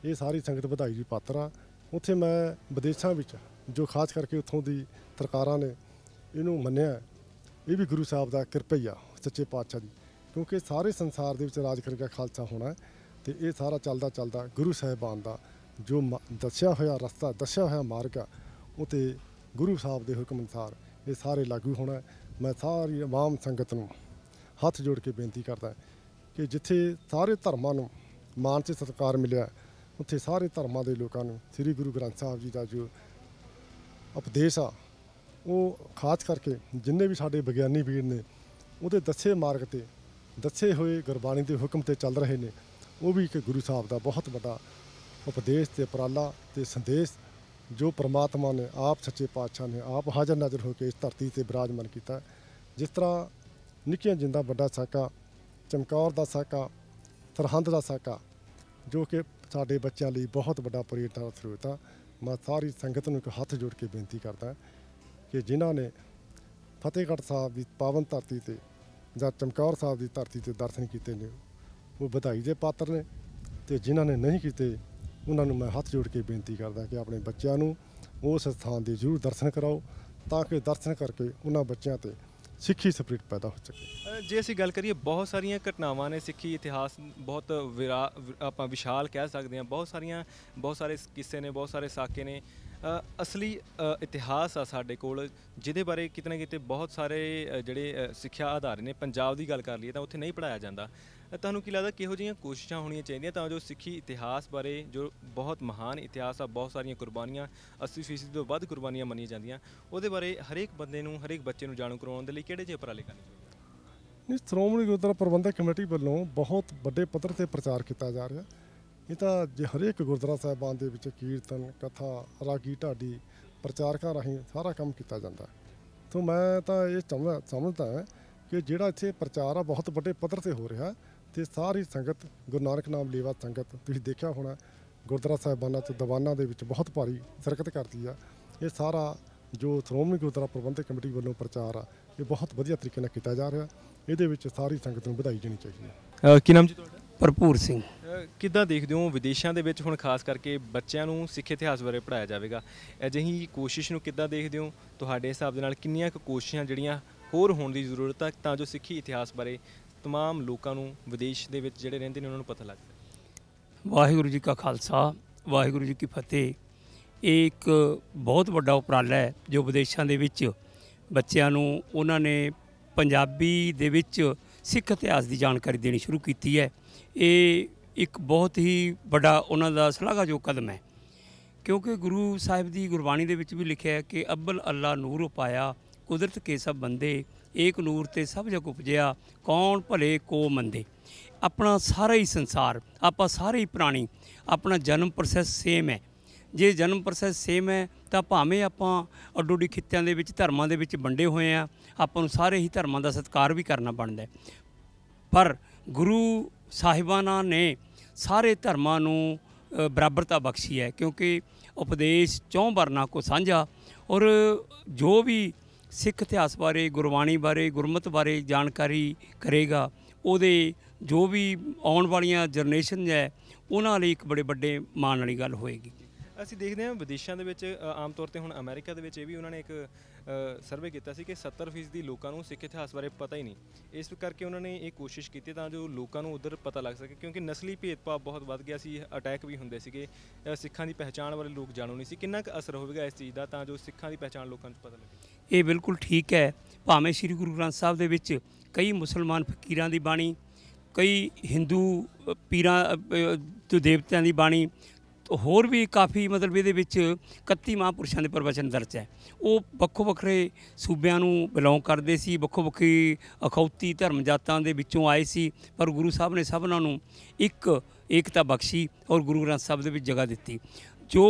ਇਹ ਸਾਰੀ ਸੰਗਤ ਵਧਾਈ ਦੀ ਪਾਤਰ ਆ ਉੱਥੇ ਮੈਂ ਵਿਦੇਸ਼ਾਂ ਵਿੱਚ ਜੋ ਖਾਸ ਕਰਕੇ ਉੱਥੋਂ ਦੀ ਸਰਕਾਰਾਂ ਨੇ ਇਹਨੂੰ ਮੰਨਿਆ ਇਹ ਵੀ ਗੁਰੂ ਸਾਹਿਬ ਦਾ ਕਿਰਪਈਆ ਸੱਚੇ ਪਾਤਸ਼ਾਹ ਦੀ ਕਿਉਂਕਿ ਸਾਰੇ ਸੰਸਾਰ ਦੇ ਵਿੱਚ ਰਾਜ ਦਾ ਖਾਲਸਾ ਹੋਣਾ ਤੇ ਇਹ ਸਾਰਾ ਚੱਲਦਾ ਚੱਲਦਾ ਗੁਰੂ ਸਾਹਿਬਾਨ ਦਾ ਜੋ ਦੱਸਿਆ ਹੋਇਆ ਰਸਤਾ ਦੱਸਿਆ ਹੋਇਆ ਮਾਰਗ ਆ ਉਤੇ ਗੁਰੂ ਸਾਹਿਬ ਦੇ ਹੁਕਮ ਅਨਸਾਰ ਇਹ ਸਾਰੇ ਲਾਗੂ ਹੋਣਾ ਮੈਂ ਸਾਰੀ ਆਮ ਸੰਗਤ ਨੂੰ ਹੱਥ ਜੋੜ ਕੇ ਬੇਨਤੀ ਕਰਦਾ ਕਿ ਜਿੱਥੇ ਸਾਰੇ ਧਰਮਾਂ ਨੂੰ ਮਾਨ ਤੇ ਸਤਿਕਾਰ ਮਿਲਿਆ ਉੱਥੇ ਸਾਰੇ ਧਰਮਾਂ ਦੇ ਲੋਕਾਂ ਨੂੰ ਸ੍ਰੀ ਗੁਰੂ ਗ੍ਰੰਥ ਸਾਹਿਬ ਜੀ ਦਾ ਜੋ ਉਪਦੇਸ਼ ਆ ਉਹ ਖਾਸ ਕਰਕੇ ਜਿੰਨੇ ਵੀ ਸਾਡੇ ਵਿਗਿਆਨੀ ਵੀਰ ਨੇ ਉਹਦੇ ਦੱਸੇ ਮਾਰਗ ਤੇ ਦੱਸੇ ਹੋਏ ਗੁਰਬਾਣੀ ਦੇ ਹੁਕਮ ਤੇ ਚੱਲ ਰਹੇ ਨੇ ਉਹ ਵੀ ਇੱਕ ਗੁਰੂ ਸਾਹਿਬ ਦਾ ਬਹੁਤ ਵੱਡਾ ਉਪਦੇਸ਼ ਤੇ ਪ੍ਰਾਲਾ ਤੇ ਸੰਦੇਸ਼ ਜੋ ਪ੍ਰਮਾਤਮਾ ਨੇ ਆਪ ਸੱਚੇ ਪਾਤਸ਼ਾਹ ਨੇ ਆਪ ਹਾਜ਼ਰ ਨਜ਼ਰ ਹੋ ਕੇ ਇਸ ਧਰਤੀ ਤੇ ਬਿਰਾਜਮਾਨ ਕੀਤਾ ਜਿਸ ਤਰ੍ਹਾਂ ਨਿੱਕੀਆਂ ਜਿੰਦਾ ਵੱਡਾ ਸਾਕਾ ਚਮਕੌਰ ਦਾ ਸਾਕਾ ਸਰਹੰਦ ਦਾ ਸਾਕਾ ਜੋ ਕਿ ਸਾਡੇ ਬੱਚਿਆਂ ਲਈ ਬਹੁਤ ਵੱਡਾ ਪ੍ਰੇਰਨਾ ਸਰੋਤ ਆ ਮੈਂ ਸਾਰੀ ਸੰਗਤ ਨੂੰ ਇੱਕ ਹੱਥ ਜੋੜ ਕੇ ਬੇਨਤੀ ਕਰਦਾ ਕਿ ਜਿਨ੍ਹਾਂ ਨੇ ਫਤਿਹਗੜ੍ਹ ਸਾਹਿਬ ਦੀ ਪਾਵਨ ਧਰਤੀ ਤੇ ਜਾਂ ਚਮਕੌਰ ਸਾਹਿਬ ਦੀ ਧਰਤੀ ਤੇ ਦਰਸ਼ਨ ਕੀਤੇ ਨੇ ਉਹ ਵਧਾਈ ਦੇ ਪਾਤਰ ਨੇ ਤੇ ਜਿਨ੍ਹਾਂ ਨੇ ਨਹੀਂ ਕੀਤੇ ਉਹਨਾਂ ਨੂੰ ਮੈਂ ਹੱਥ ਜੋੜ ਕੇ ਬੇਨਤੀ ਕਰਦਾ ਕਿ ਆਪਣੇ ਬੱਚਿਆਂ ਨੂੰ ਉਸ ਸਥਾਨ ਦੇ ਜ਼ਰੂਰ ਦਰਸ਼ਨ ਕਰਾਓ ਤਾਂ ਕਿ ਦਰਸ਼ਨ ਕਰਕੇ ਉਹਨਾਂ ਬੱਚਿਆਂ ਤੇ ਸਿੱਖੀ ਸਪਿਰਿਟ ਪੈਦਾ ਹੋ ਸਕੇ ਜੇ ਅਸੀਂ ਗੱਲ ਕਰੀਏ ਬਹੁਤ ਸਾਰੀਆਂ ਘਟਨਾਵਾਂ ਨੇ ਸਿੱਖੀ ਇਤਿਹਾਸ ਬਹੁਤ ਵਿਰਾ ਆਪਾਂ ਵਿਸ਼ਾਲ ਕਹਿ ਸਕਦੇ ਹਾਂ ਬਹੁਤ ਸਾਰੀਆਂ ਬਹੁਤ ਸਾਰੇ ਕਿੱਸੇ ਨੇ ਬਹੁਤ ਸਾਰੇ ਸਾਕੇ ਨੇ ਅਸਲੀ ਇਤਿਹਾਸ ਆ ਸਾਡੇ ਕੋਲ ਜਿਹਦੇ ਬਾਰੇ ਕਿਤਨੇ ਕਿਤੇ ਬਹੁਤ ਸਾਰੇ ਜਿਹੜੇ ਸਿੱਖਿਆ ਆਧਾਰ ਨੇ ਪੰਜਾਬ ਦੀ ਗੱਲ ਕਰ ਲਈਏ ਤਾਂ ਉੱਥੇ ਨਹੀਂ ਪੜਾਇਆ ਜਾਂਦਾ ਤੁਹਾਨੂੰ ਕੀ ਲੱਗਦਾ ਕਿਹੋ ਜਿਹੀਆਂ ਕੋਸ਼ਿਸ਼ਾਂ ਹੋਣੀਆਂ ਚਾਹੀਦੀਆਂ ਤਾਂ ਜੋ ਸਿੱਖੀ ਇਤਿਹਾਸ ਬਾਰੇ ਜੋ ਬਹੁਤ ਮਹਾਨ ਇਤਿਹਾਸ ਆ ਬਹੁਤ ਸਾਰੀਆਂ ਕੁਰਬਾਨੀਆਂ 80% ਤੋਂ ਵੱਧ ਕੁਰਬਾਨੀਆਂ ਮੰਨੀਆਂ ਜਾਂਦੀਆਂ ਉਹਦੇ ਬਾਰੇ ਹਰੇਕ ਬੰਦੇ ਨੂੰ ਹਰੇਕ ਬੱਚੇ ਨੂੰ ਜਾਣੂ ਕਰਵਾਉਣ ਦੇ ਲਈ ਕਿਹੜੇ ਜਿਹੇ ਉਪਰਾਲੇ ਕਰਨੇ ਚਾਹੀਦੇ ਨੇ ਸ਼੍ਰੋਮਣੀ ਗੁਰਦੁਆਰਾ ਪ੍ਰਬੰਧਕ ਕਮੇਟੀ ਵੱਲੋਂ ਬਹੁਤ ਵੱਡੇ ਪੱਧਰ ਤੇ ਪ੍ਰਚਾਰ ਕੀਤਾ ਜਾ ਰਿਹਾ ਹੈ ਇਹ ਤਾਂ ਜੇ ਹਰੇਕ ਗੁਰਦੁਆਰਾ ਸਾਹਿਬਾਨ ਦੇ ਵਿੱਚ ਕੀਰਤਨ ਕਥਾ ਰਾਗੀ ਢਾਡੀ ਪ੍ਰਚਾਰਕਾਂ ਰਾਹੀਂ ਸਾਰਾ ਕੰਮ ਕੀਤਾ ਜਾਂਦਾ ਤੋਂ ਮੈਂ ਤਾਂ ਇਹ ਸਮਝਦਾ ਹਾਂ ਕਿ ਜਿਹੜਾ ਇੱਥੇ ਪ੍ਰਚਾਰ ਆ ਬਹੁਤ ਵੱਡੇ ਪੱਧਰ ਤੇ ਹੋ ਰਿਹਾ ਤੇ ਸਾਰੀ ਸੰਗਤ ਗੁਰੂ ਨਾਨਕ ਨਾਮ ਲੇਵਾ ਸੰਗਤ ਤੁਸੀਂ ਦੇਖਿਆ ਹੋਣਾ ਗੁਰਦੁਆਰਾ ਸਾਹਿਬਾਨਾਂ ਤੇ ਦੀਵਾਨਾਂ ਦੇ ਵਿੱਚ ਬਹੁਤ ਭਾਰੀ ਸਰਕਤ ਕਰਦੀ ਆ ਇਹ ਸਾਰਾ ਜੋ ਸ਼੍ਰੋਮਣੀ ਗੁਰਦੁਆਰਾ ਪ੍ਰਬੰਧਕ ਕਮੇਟੀ ਵੱਲੋਂ ਪ੍ਰਚਾਰ ਆ ਇਹ ਬਹੁਤ ਵਧੀਆ ਤਰੀਕੇ ਨਾਲ ਕੀਤਾ ਜਾ ਰਿਹਾ ਇਹਦੇ ਵਿੱਚ ਸਾਰੀ ਸੰਗਤ ਨੂੰ ਵਧਾਈ ਦੇਣੀ ਚਾਹੀਦੀ ਹੈ ਕੀ ਨਾਮ ਜੀ ਤੁਹਾਡਾ ਭਰਪੂਰ ਸਿੰਘ ਕਿੱਦਾਂ ਦੇਖਦੇ ਹੋ ਵਿਦੇਸ਼ਾਂ ਦੇ ਵਿੱਚ ਹੁਣ ਖਾਸ ਕਰਕੇ ਬੱਚਿਆਂ ਨੂੰ ਸਿੱਖ ਇਤਿਹਾਸ ਬਾਰੇ ਪੜਾਇਆ ਜਾਵੇਗਾ ਅਜਿਹੀ ਕੋਸ਼ਿਸ਼ ਨੂੰ ਕਿੱਦਾਂ ਦੇਖਦੇ ਹੋ ਤੁਹਾਡੇ ਹਿਸਾਬ ਦੇ ਨਾਲ ਕਿੰਨੀਆਂ ਕੁ ਕੋਸ਼ਿਸ਼ਾਂ ਜਿਹੜੀਆਂ ਹੋਰ ਹੋਣ ਦੀ ਜ਼ਰੂਰਤ ਹੈ ਤਾਂ ਜੋ ਸਿੱਖੀ ਇਤਿਹਾਸ ਬਾਰੇ तमाम ਲੋਕਾਂ ਨੂੰ ਵਿਦੇਸ਼ ਦੇ ਵਿੱਚ ਜਿਹੜੇ ਰਹਿੰਦੇ ਨੇ ਉਹਨਾਂ ਨੂੰ ਪਤਾ ਲੱਗ ਜਾਵੇ ਵਾਹਿਗੁਰੂ ਜੀ ਕਾ ਖਾਲਸਾ ਵਾਹਿਗੁਰੂ ਜੀ ਕੀ ਫਤਿਹ ਇਹ ਇੱਕ ਬਹੁਤ ਵੱਡਾ ਉਪਰਾਲਾ ਹੈ ਜੋ ਵਿਦੇਸ਼ਾਂ ਦੇ ਵਿੱਚ ਬੱਚਿਆਂ ਨੂੰ ਉਹਨਾਂ ਨੇ ਪੰਜਾਬੀ ਦੇ ਵਿੱਚ ਸਿੱਖ ਇਤਿਹਾਸ ਦੀ ਜਾਣਕਾਰੀ ਦੇਣੀ ਸ਼ੁਰੂ ਕੀਤੀ ਹੈ ਇਹ ਇੱਕ ਬਹੁਤ ਹੀ ਵੱਡਾ ਉਹਨਾਂ ਦਾ ਜੋ ਕਦਮ ਹੈ ਕਿਉਂਕਿ ਗੁਰੂ ਸਾਹਿਬ ਦੀ ਗੁਰਬਾਣੀ ਦੇ ਵਿੱਚ ਵੀ ਲਿਖਿਆ ਹੈ ਕਿ ਅੱਬਲ ਅੱਲਾ ਨੂਰ ਉਪਾਇਆ ਕੁਦਰਤ ਕੇ ਸਭ ਬੰਦੇ ਏਕ ਨੂਰ ਤੇ ਸਭ ਜਗ ਉਪਜਿਆ ਕੌਣ ਭਲੇ ਕੋ ਮੰਦੇ ਆਪਣਾ ਸਾਰਾ ਹੀ ਸੰਸਾਰ ਆਪਾਂ ਸਾਰੇ ਹੀ ਪ੍ਰਾਣੀ ਆਪਣਾ ਜਨਮ ਪ੍ਰੋਸੈਸ ਸੇਮ ਹੈ ਜੇ ਜਨਮ ਪ੍ਰੋਸੈਸ ਸੇਮ ਹੈ ਤਾਂ ਭਾਵੇਂ ਆਪਾਂ ਅੱਡੋ-ਅੱਡੀ ਖਿੱਤਿਆਂ ਦੇ ਵਿੱਚ ਧਰਮਾਂ ਦੇ ਵਿੱਚ ਵੰਡੇ ਹੋਏ ਆ ਆਪਾਂ ਨੂੰ ਸਾਰੇ ਹੀ ਧਰਮਾਂ ਦਾ ਸਤਿਕਾਰ ਵੀ ਕਰਨਾ ਬਣਦਾ ਪਰ ਗੁਰੂ ਸਾਹਿਬਾਨਾਂ ਨੇ ਸਾਰੇ ਧਰਮਾਂ ਨੂੰ ਬਰਾਬਰਤਾ ਬਖਸ਼ੀ ਹੈ ਕਿਉਂਕਿ ਉਪਦੇਸ਼ ਚੋਂ ਵਰਨਾ ਕੋ ਸਾਂਝਾ ਔਰ ਜੋ ਵੀ ਸਿੱਖ ਇਤਿਹਾਸ ਬਾਰੇ ਗੁਰਬਾਣੀ ਬਾਰੇ ਗੁਰਮਤ ਬਾਰੇ ਜਾਣਕਾਰੀ ਕਰੇਗਾ ਉਹਦੇ ਜੋ ਵੀ ਆਉਣ ਵਾਲੀਆਂ ਜਨਰੇਸ਼ਨ ਹੈ ਉਹਨਾਂ ਲਈ ਇੱਕ ਬੜੇ ਵੱਡੇ ਮਾਣ ਵਾਲੀ ਗੱਲ ਹੋਏਗੀ ਅਸੀਂ ਦੇਖਦੇ ਹਾਂ ਵਿਦੇਸ਼ਾਂ ਦੇ ਵਿੱਚ ਆਮ ਤੌਰ ਤੇ ਹੁਣ ਅਮਰੀਕਾ ਦੇ ਵਿੱਚ ਇਹ ਵੀ ਉਹਨਾਂ ਨੇ ਇੱਕ ਸਰਵੇ ਕੀਤਾ ਸੀ ਕਿ 70% ਦੀ ਲੋਕਾਂ ਨੂੰ ਸਿੱਖ ਇਤਿਹਾਸ ਬਾਰੇ ਪਤਾ ਹੀ ਨਹੀਂ ਇਸ ਕਰਕੇ ਉਹਨਾਂ ਨੇ ਇਹ ਕੋਸ਼ਿਸ਼ ਕੀਤੀ ਤਾਂ ਜੋ ਲੋਕਾਂ ਨੂੰ ਉਧਰ ਪਤਾ ਲੱਗ ਸਕੇ ਕਿਉਂਕਿ ਨਸਲੀ ਭੇਦਭਾਵ ਬਹੁਤ ਵੱਧ ਗਿਆ ਸੀ ਅਟੈਕ ਵੀ ਹੁੰਦੇ ਸੀਗੇ ਸਿੱਖਾਂ ਦੀ ਪਹਿਚਾਣ ਬਾਰੇ ਲੋਕ ਜਾਣੂ ਨਹੀਂ ਸੀ ਕਿੰਨਾ ਕੁ ਅਸਰ ਹੋਵੇਗਾ ਇਸ ਚੀਜ਼ ਦਾ ਤਾਂ ਜੋ ਸਿੱਖਾਂ ਦੀ ਪਹਿਚਾਣ ਲੋਕਾਂ ਨੂੰ ਪਤਾ ਲੱਗੇ ਇਹ ਬਿਲਕੁਲ ਠੀਕ ਹੈ ਭਾਵੇਂ ਸ੍ਰੀ ਗੁਰੂ ਗ੍ਰੰਥ ਸਾਹਿਬ ਦੇ ਵਿੱਚ ਕਈ ਮੁਸਲਮਾਨ ਫਕੀਰਾਂ ਦੀ ਬਾਣੀ ਕਈ ਹਿੰਦੂ ਪੀਰਾਂ ਤੇ ਦੇਵਤਿਆਂ ਦੀ ਬਾਣੀ ਹੋਰ ਵੀ ਕਾਫੀ ਮਤਲਬ ਇਹਦੇ ਵਿੱਚ 31 ਮਹਾਂਪੁਰਸ਼ਾਂ ਦੇ ਪ੍ਰਵਚਨ ਦਰਜ ਹੈ ਉਹ ਵੱਖੋ ਵੱਖਰੇ ਸੂਬਿਆਂ ਨੂੰ ਬਿਲੋਂਗ ਕਰਦੇ ਸੀ ਵੱਖੋ ਵੱਖਰੀ ਅਖੌਤੀ ਧਰਮ ਜਾਤਾਂ ਦੇ ਵਿੱਚੋਂ ਆਏ ਸੀ ਪਰ ਗੁਰੂ ਸਾਹਿਬ ਨੇ ਸਭਨਾਂ ਨੂੰ ਇੱਕ ਏਕਤਾ ਬਖਸ਼ੀ ਔਰ ਗੁਰੂ ਗ੍ਰੰਥ ਸਾਹਿਬ ਦੇ ਵਿੱਚ ਜਗ੍ਹਾ ਦਿੱਤੀ ਜੋ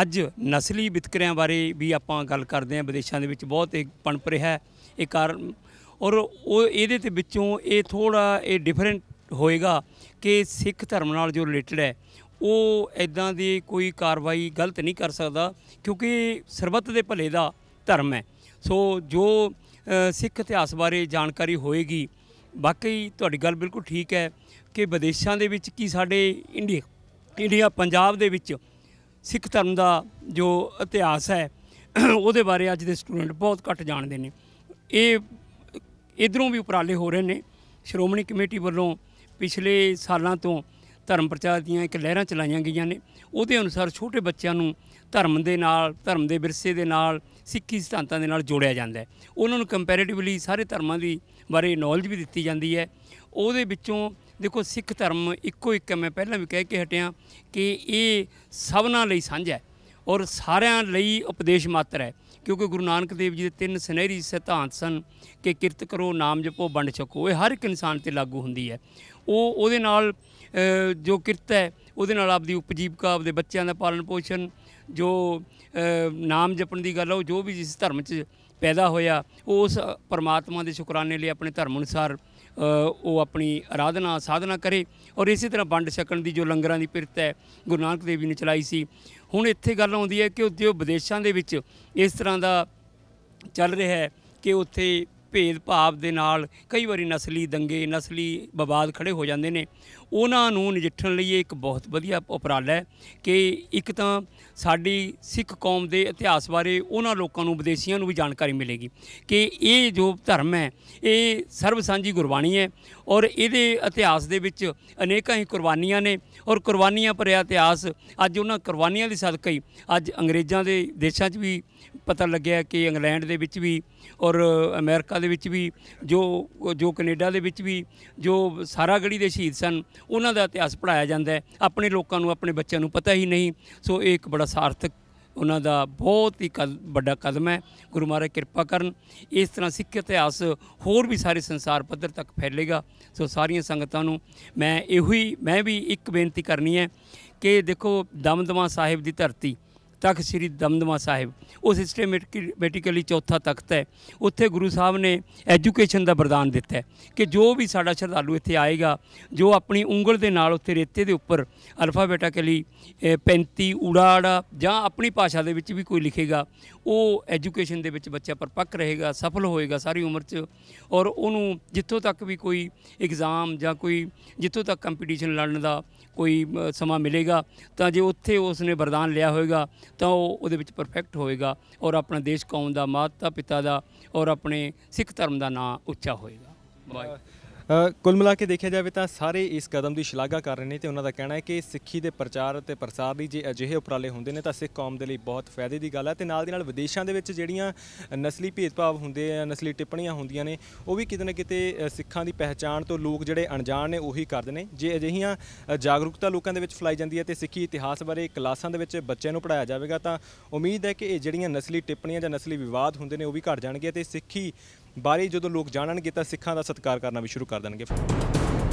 ਅੱਜ ਨਸਲੀ ਵਿਤਕਰਿਆਂ ਬਾਰੇ ਵੀ ਆਪਾਂ ਗੱਲ ਕਰਦੇ ਹਾਂ ਵਿਦੇਸ਼ਾਂ ਦੇ ਵਿੱਚ ਬਹੁਤ ਇਹ ਪਣਪ ਰਿਹਾ ਹੈ ਇਹ ਕਾਰਨ ਔਰ ਉਹ ਇਹਦੇ ਤੇ ਵਿੱਚੋਂ ਇਹ ਥੋੜਾ ਇਹ ਡਿਫਰੈਂਟ ਹੋਏਗਾ ਕਿ ਸਿੱਖ ਧਰਮ ਨਾਲ ਜੋ ਰਿਲੇਟਡ ਹੈ ਉਹ ਐਦਾਂ ਦੀ ਕੋਈ ਕਾਰਵਾਈ ਗਲਤ ਨਹੀਂ ਕਰ ਸਕਦਾ ਕਿਉਂਕਿ ਸਰਬੱਤ ਦੇ ਭਲੇ ਦਾ ਧਰਮ ਹੈ ਸੋ ਜੋ ਸਿੱਖ ਇਤਿਹਾਸ ਬਾਰੇ ਜਾਣਕਾਰੀ ਹੋਏਗੀ ਬਾਕੀ ਤੁਹਾਡੀ ਗੱਲ ਬਿਲਕੁਲ ਠੀਕ ਹੈ ਕਿ ਵਿਦੇਸ਼ਾਂ ਦੇ ਵਿੱਚ ਕੀ ਸਾਡੇ ਇੰਡੀਆ ਇੰਡੀਆ ਪੰਜਾਬ ਦੇ ਵਿੱਚ ਸਿੱਖ ਧਰਮ ਦਾ ਜੋ ਇਤਿਹਾਸ ਹੈ ਉਹਦੇ ਬਾਰੇ ਅੱਜ ਦੇ ਸਟੂਡੈਂਟ ਬਹੁਤ ਘੱਟ ਜਾਣਦੇ ਨੇ ਇਹ ਇਧਰੋਂ ਵੀ ਉਪਰਾਲੇ ਹੋ ਰਹੇ ਨੇ ਸ਼੍ਰੋਮਣੀ ਕਮੇਟੀ ਵੱਲੋਂ ਪਿਛਲੇ ਸਾਲਾਂ ਤੋਂ ਧਰਮ ਪ੍ਰਚਾਰ ਦੀਆਂ ਇੱਕ ਲਹਿਰਾਂ ਚਲਾਈਆਂ ਗਈਆਂ ਨੇ ਉਹਦੇ ਅਨੁਸਾਰ ਛੋਟੇ ਬੱਚਿਆਂ ਨੂੰ ਧਰਮ ਦੇ ਨਾਲ ਧਰਮ ਦੇ ਵਿਰਸੇ ਦੇ ਨਾਲ ਸਿੱਖੀ ਸਿਧਾਂਤਾਂ ਦੇ ਨਾਲ ਜੋੜਿਆ ਜਾਂਦਾ ਹੈ ਉਹਨਾਂ ਨੂੰ ਕੰਪੈਰੀਟਿਵਲੀ ਸਾਰੇ ਧਰਮਾਂ ਦੀ ਬਾਰੇ ਨੌਲੇਜ ਵੀ ਦਿੱਤੀ ਜਾਂਦੀ ਹੈ ਉਹਦੇ ਵਿੱਚੋਂ ਦੇਖੋ ਸਿੱਖ ਧਰਮ ਇੱਕੋ ਇੱਕ ਹੈ ਮੈਂ ਪਹਿਲਾਂ ਵੀ ਕਹਿ ਕੇ ਹਟਿਆ ਕਿ ਇਹ ਸਭਨਾਂ ਲਈ ਸਾਂਝਾ ਹੈ ਔਰ ਸਾਰਿਆਂ ਲਈ ਉਪਦੇਸ਼ ਮਾਤਰ ਹੈ ਕਿਉਂਕਿ ਗੁਰੂ ਨਾਨਕ ਦੇਵ ਜੀ ਦੇ ਤਿੰਨ ਸੁਨਹਿਰੀ ਸਿਧਾਂਤ ਸਨ ਕਿ ਕਿਰਤ ਕਰੋ ਨਾਮ ਜਪੋ ਵੰਡ ਛਕੋ ਇਹ ਹਰ ਇੱਕ ਇਨਸਾਨ ਤੇ ਲਾਗੂ ਹੁੰਦੀ ਹੈ ਉਹ ਉਹਦੇ ਨਾਲ ਜੋ ਕਿਰਤ ਹੈ ਉਹਦੇ ਨਾਲ ਆਪਦੀ ਉਪਜੀਵਕਾ ਆਪਦੇ ਬੱਚਿਆਂ ਦਾ ਪਾਲਣ ਪੋਸ਼ਣ ਜੋ ਨਾਮ ਜਪਣ ਦੀ ਗੱਲ ਹੈ ਉਹ ਜੋ ਵੀ ਜਿਸ ਧਰਮ 'ਚ ਪੈਦਾ ਹੋਇਆ ਉਸ ਪਰਮਾਤਮਾ ਦੇ ਸ਼ੁਕਰਾਨੇ ਲਈ ਆਪਣੇ ਧਰਮ ਅਨੁਸਾਰ ਉਹ ਆਪਣੀ ਆਰਾਧਨਾ ਸਾਧਨਾ ਕਰੇ ਔਰ ਇਸੇ ਤਰ੍ਹਾਂ ਵੰਡ ਛਕਣ ਦੀ ਜੋ ਲੰਗਰਾਂ ਦੀ ਪਿਰਤ ਹੈ ਗੁਰੂ ਨਾਨਕ ਦੇਵ ਜੀ ਨੇ ਚਲਾਈ ਸੀ ਹੁਣ ਇੱਥੇ ਗੱਲ ਆਉਂਦੀ ਹੈ ਕਿ ਉਹ ਵਿਦੇਸ਼ਾਂ ਦੇ ਵਿੱਚ ਇਸ ਤਰ੍ਹਾਂ ਦਾ ਚੱਲ ਰਿਹਾ ਹੈ ਕਿ ਉੱਥੇ ਭੇਦਭਾਵ ਦੇ ਨਾਲ ਕਈ ਵਾਰੀ ਨਸਲੀ ਦੰਗੇ ਨਸਲੀ ਵਿਵਾਦ ਖੜੇ ਹੋ ਜਾਂਦੇ ਨੇ ਉਹਨਾਂ ਨੂੰ ਨਜਿੱਠਣ ਲਈ ਇੱਕ ਬਹੁਤ ਵਧੀਆ ਉਪਰਾਲਾ ਹੈ ਕਿ ਇੱਕ ਤਾਂ ਸਾਡੀ ਸਿੱਖ ਕੌਮ ਦੇ ਇਤਿਹਾਸ ਬਾਰੇ ਉਹਨਾਂ ਲੋਕਾਂ ਨੂੰ ਵਿਦੇਸ਼ੀਆਂ ਨੂੰ ਵੀ ਜਾਣਕਾਰੀ ਮਿਲੇਗੀ ਕਿ ਇਹ ਜੋ ਧਰਮ ਹੈ ਇਹ ਸਰਬ ਸਾਂਝੀ ਗੁਰਬਾਣੀ ਹੈ ਔਰ ਇਹਦੇ ਇਤਿਹਾਸ ਦੇ ਵਿੱਚ ਅਨੇਕਾਂ ਹੀ ਕੁਰਬਾਨੀਆਂ ਨੇ ਔਰ ਕੁਰਬਾਨੀਆਂ ਭਰਿਆ ਇਤਿਹਾਸ ਅੱਜ ਉਹਨਾਂ ਕੁਰਬਾਨੀਆਂ ਦੇ ਸਦਕਾ ਹੀ ਅੱਜ ਅੰਗਰੇਜ਼ਾਂ ਦੇ ਦੇਸ਼ਾਂ 'ਚ ਵੀ ਪਤਾ ਲੱਗਿਆ ਕਿ ਇੰਗਲੈਂਡ ਦੇ ਵਿੱਚ ਵੀ ਔਰ ਅਮਰੀਕਾ ਦੇ ਵਿੱਚ ਵੀ ਜੋ ਜੋ ਕੈਨੇਡਾ ਦੇ ਵਿੱਚ ਵੀ ਜੋ ਸਾਰਾਗੜੀ ਦੇ ਸ਼ਹੀਦ ਸਨ ਉਹਨਾਂ ਦਾ ਇਤਿਹਾਸ ਪੜਾਇਆ ਜਾਂਦਾ ਹੈ ਆਪਣੇ ਲੋਕਾਂ ਨੂੰ ਆਪਣੇ ਬੱਚਿਆਂ ਨੂੰ ਪਤਾ ਹੀ ਨਹੀਂ ਸੋ ਇਹ ਇੱਕ ਬੜਾ ਸਾਰਥਕ ਉਹਨਾਂ ਦਾ ਬਹੁਤ ਹੀ ਵੱਡਾ ਕਦਮ ਹੈ ਗੁਰੂ ਮਹਾਰਾਜ ਕਿਰਪਾ ਕਰਨ ਇਸ ਤਰ੍ਹਾਂ ਸਿੱਖ ਇਤਿਹਾਸ ਹੋਰ ਵੀ ਸਾਰੇ ਸੰਸਾਰ ਪੱਧਰ ਤੱਕ ਫੈਲੇਗਾ ਸੋ ਸਾਰੀਆਂ ਸੰਗਤਾਂ ਨੂੰ ਮੈਂ ਇਹੋ ਹੀ ਮੈਂ ਵੀ ਇੱਕ ਬੇਨਤੀ ਕਰਨੀ ਹੈ ਕਿ ਦੇਖੋ ਦਮਦਮਾ ਸਾਹਿਬ ਦੀ ਧਰਤੀ ਤਖਤ ਸ੍ਰੀ ਦਮਦਮਾ ਸਾਹਿਬ ਉਹ ਸਿਸਟਮੈਟਿਕਲੀ ਚੌਥਾ ਤਖਤ ਹੈ ਉੱਥੇ ਗੁਰੂ ਸਾਹਿਬ ਨੇ ਐਜੂਕੇਸ਼ਨ ਦਾ ਵਰਦਾਨ ਦਿੱਤਾ ਕਿ ਜੋ ਵੀ ਸਾਡਾ ਸ਼ਰਧਾਲੂ ਇੱਥੇ ਆਏਗਾ ਜੋ ਆਪਣੀ ਉਂਗਲ ਦੇ ਨਾਲ ਉੱਥੇ ਰੇਤੇ ਦੇ ਉੱਪਰ ਅਲਫਾਬੈਟਿਕਲੀ 35 ਉੜਾੜਾ ਜਾਂ ਆਪਣੀ ਭਾਸ਼ਾ ਦੇ ਵਿੱਚ ਵੀ ਕੋਈ ਲਿਖੇਗਾ ਉਹ ਐਜੂਕੇਸ਼ਨ ਦੇ ਵਿੱਚ ਬੱਚਾ ਪਰਪੱਕ ਰਹੇਗਾ ਸਫਲ ਹੋਏਗਾ ਸਾਰੀ ਉਮਰ 'ਚ ਔਰ ਉਹਨੂੰ ਜਿੱਥੋਂ ਤੱਕ ਵੀ ਕੋਈ ਐਗਜ਼ਾਮ ਜਾਂ ਕੋਈ ਜਿੱਥੋਂ ਤੱਕ ਕੰਪੀਟੀਸ਼ਨ ਲੜਨ ਦਾ ਕੋਈ ਸਮਾਂ ਮਿਲੇਗਾ ਤਾਂ ਜੇ ਉੱਥੇ ਉਸ ਨੇ ਵਰਦਾਨ ਲਿਆ ਹੋਵੇਗਾ ਤਾਂ ਉਹ ਉਹਦੇ ਵਿੱਚ ਪਰਫੈਕਟ ਹੋਏਗਾ ਔਰ ਆਪਣਾ ਦੇਸ਼ ਕੌਮ ਦਾ ਮਾਤਾ ਪਿਤਾ ਦਾ ਔਰ ਆਪਣੇ ਸਿੱਖ ਧਰਮ ਦਾ ਨਾਂ ਉੱਚਾ ਹੋਏਗਾ ਕੁੱਲ ਮਿਲਾ ਕੇ ਦੇਖਿਆ ਜਾਵੇ ਤਾਂ ਸਾਰੇ ਇਸ ਕਦਮ ਦੀ ਸ਼ਲਾਘਾ ਕਰ ਰਹੇ ਨੇ ਤੇ ਉਹਨਾਂ ਦਾ ਕਹਿਣਾ ਹੈ ਕਿ ਸਿੱਖੀ ਦੇ ਪ੍ਰਚਾਰ ਅਤੇ ਪ੍ਰਸਾਰ ਲਈ ਜੇ ਅਜਿਹੇ ਉਪਰਾਲੇ ਹੁੰਦੇ ਨੇ ਤਾਂ ਸਿੱਖ ਕੌਮ ਦੇ ਲਈ ਬਹੁਤ ਫਾਇਦੇ ਦੀ ਗੱਲ ਹੈ ਤੇ ਨਾਲ ਦੀ ਨਾਲ ਵਿਦੇਸ਼ਾਂ ਦੇ ਵਿੱਚ ਜਿਹੜੀਆਂ ਨਸਲੀ ਭੇਦਭਾਵ ਹੁੰਦੇ ਆ ਨਸਲੀ ਟਿੱਪਣੀਆਂ ਹੁੰਦੀਆਂ ਨੇ ਉਹ ਵੀ ਕਿਤੇ ਨਾ ਕਿਤੇ ਸਿੱਖਾਂ ਦੀ ਪਹਿਚਾਣ ਤੋਂ ਲੋਕ ਜਿਹੜੇ ਅਣਜਾਣ ਨੇ ਉਹੀ ਕਰਦੇ ਨੇ ਜੇ ਅਜਿਹੀਆਂ ਜਾਗਰੂਕਤਾ ਲੋਕਾਂ ਦੇ ਵਿੱਚ ਫਲਾਈ ਜਾਂਦੀ ਹੈ ਤੇ ਸਿੱਖੀ ਇਤਿਹਾਸ ਬਾਰੇ ਕਲਾਸਾਂ ਦੇ ਵਿੱਚ ਬੱਚਿਆਂ ਨੂੰ ਪੜਾਇਆ ਜਾਵੇਗਾ ਤਾਂ ਉਮੀਦ ਹੈ ਕਿ ਇਹ ਜਿਹੜੀਆਂ ਨਸਲੀ ਟਿੱਪਣੀਆਂ ਜਾਂ ਨਸਲੀ ਵਿਵਾਦ ਹੁੰਦੇ ਨੇ ਉਹ ਵੀ ਘਟ ਜਾਣਗੇ ਤੇ ਸਿੱਖੀ ਬਾਰੇ ਜਦੋਂ ਲੋਕ ਜਾਣਨਗੇ ਤਾਂ ਸਿੱਖਾਂ ਦਾ ਸਤਿਕਾਰ ਕਰਨਾ ਵੀ ਸ਼ੁਰੂ ਕਰ ਦੇਣਗੇ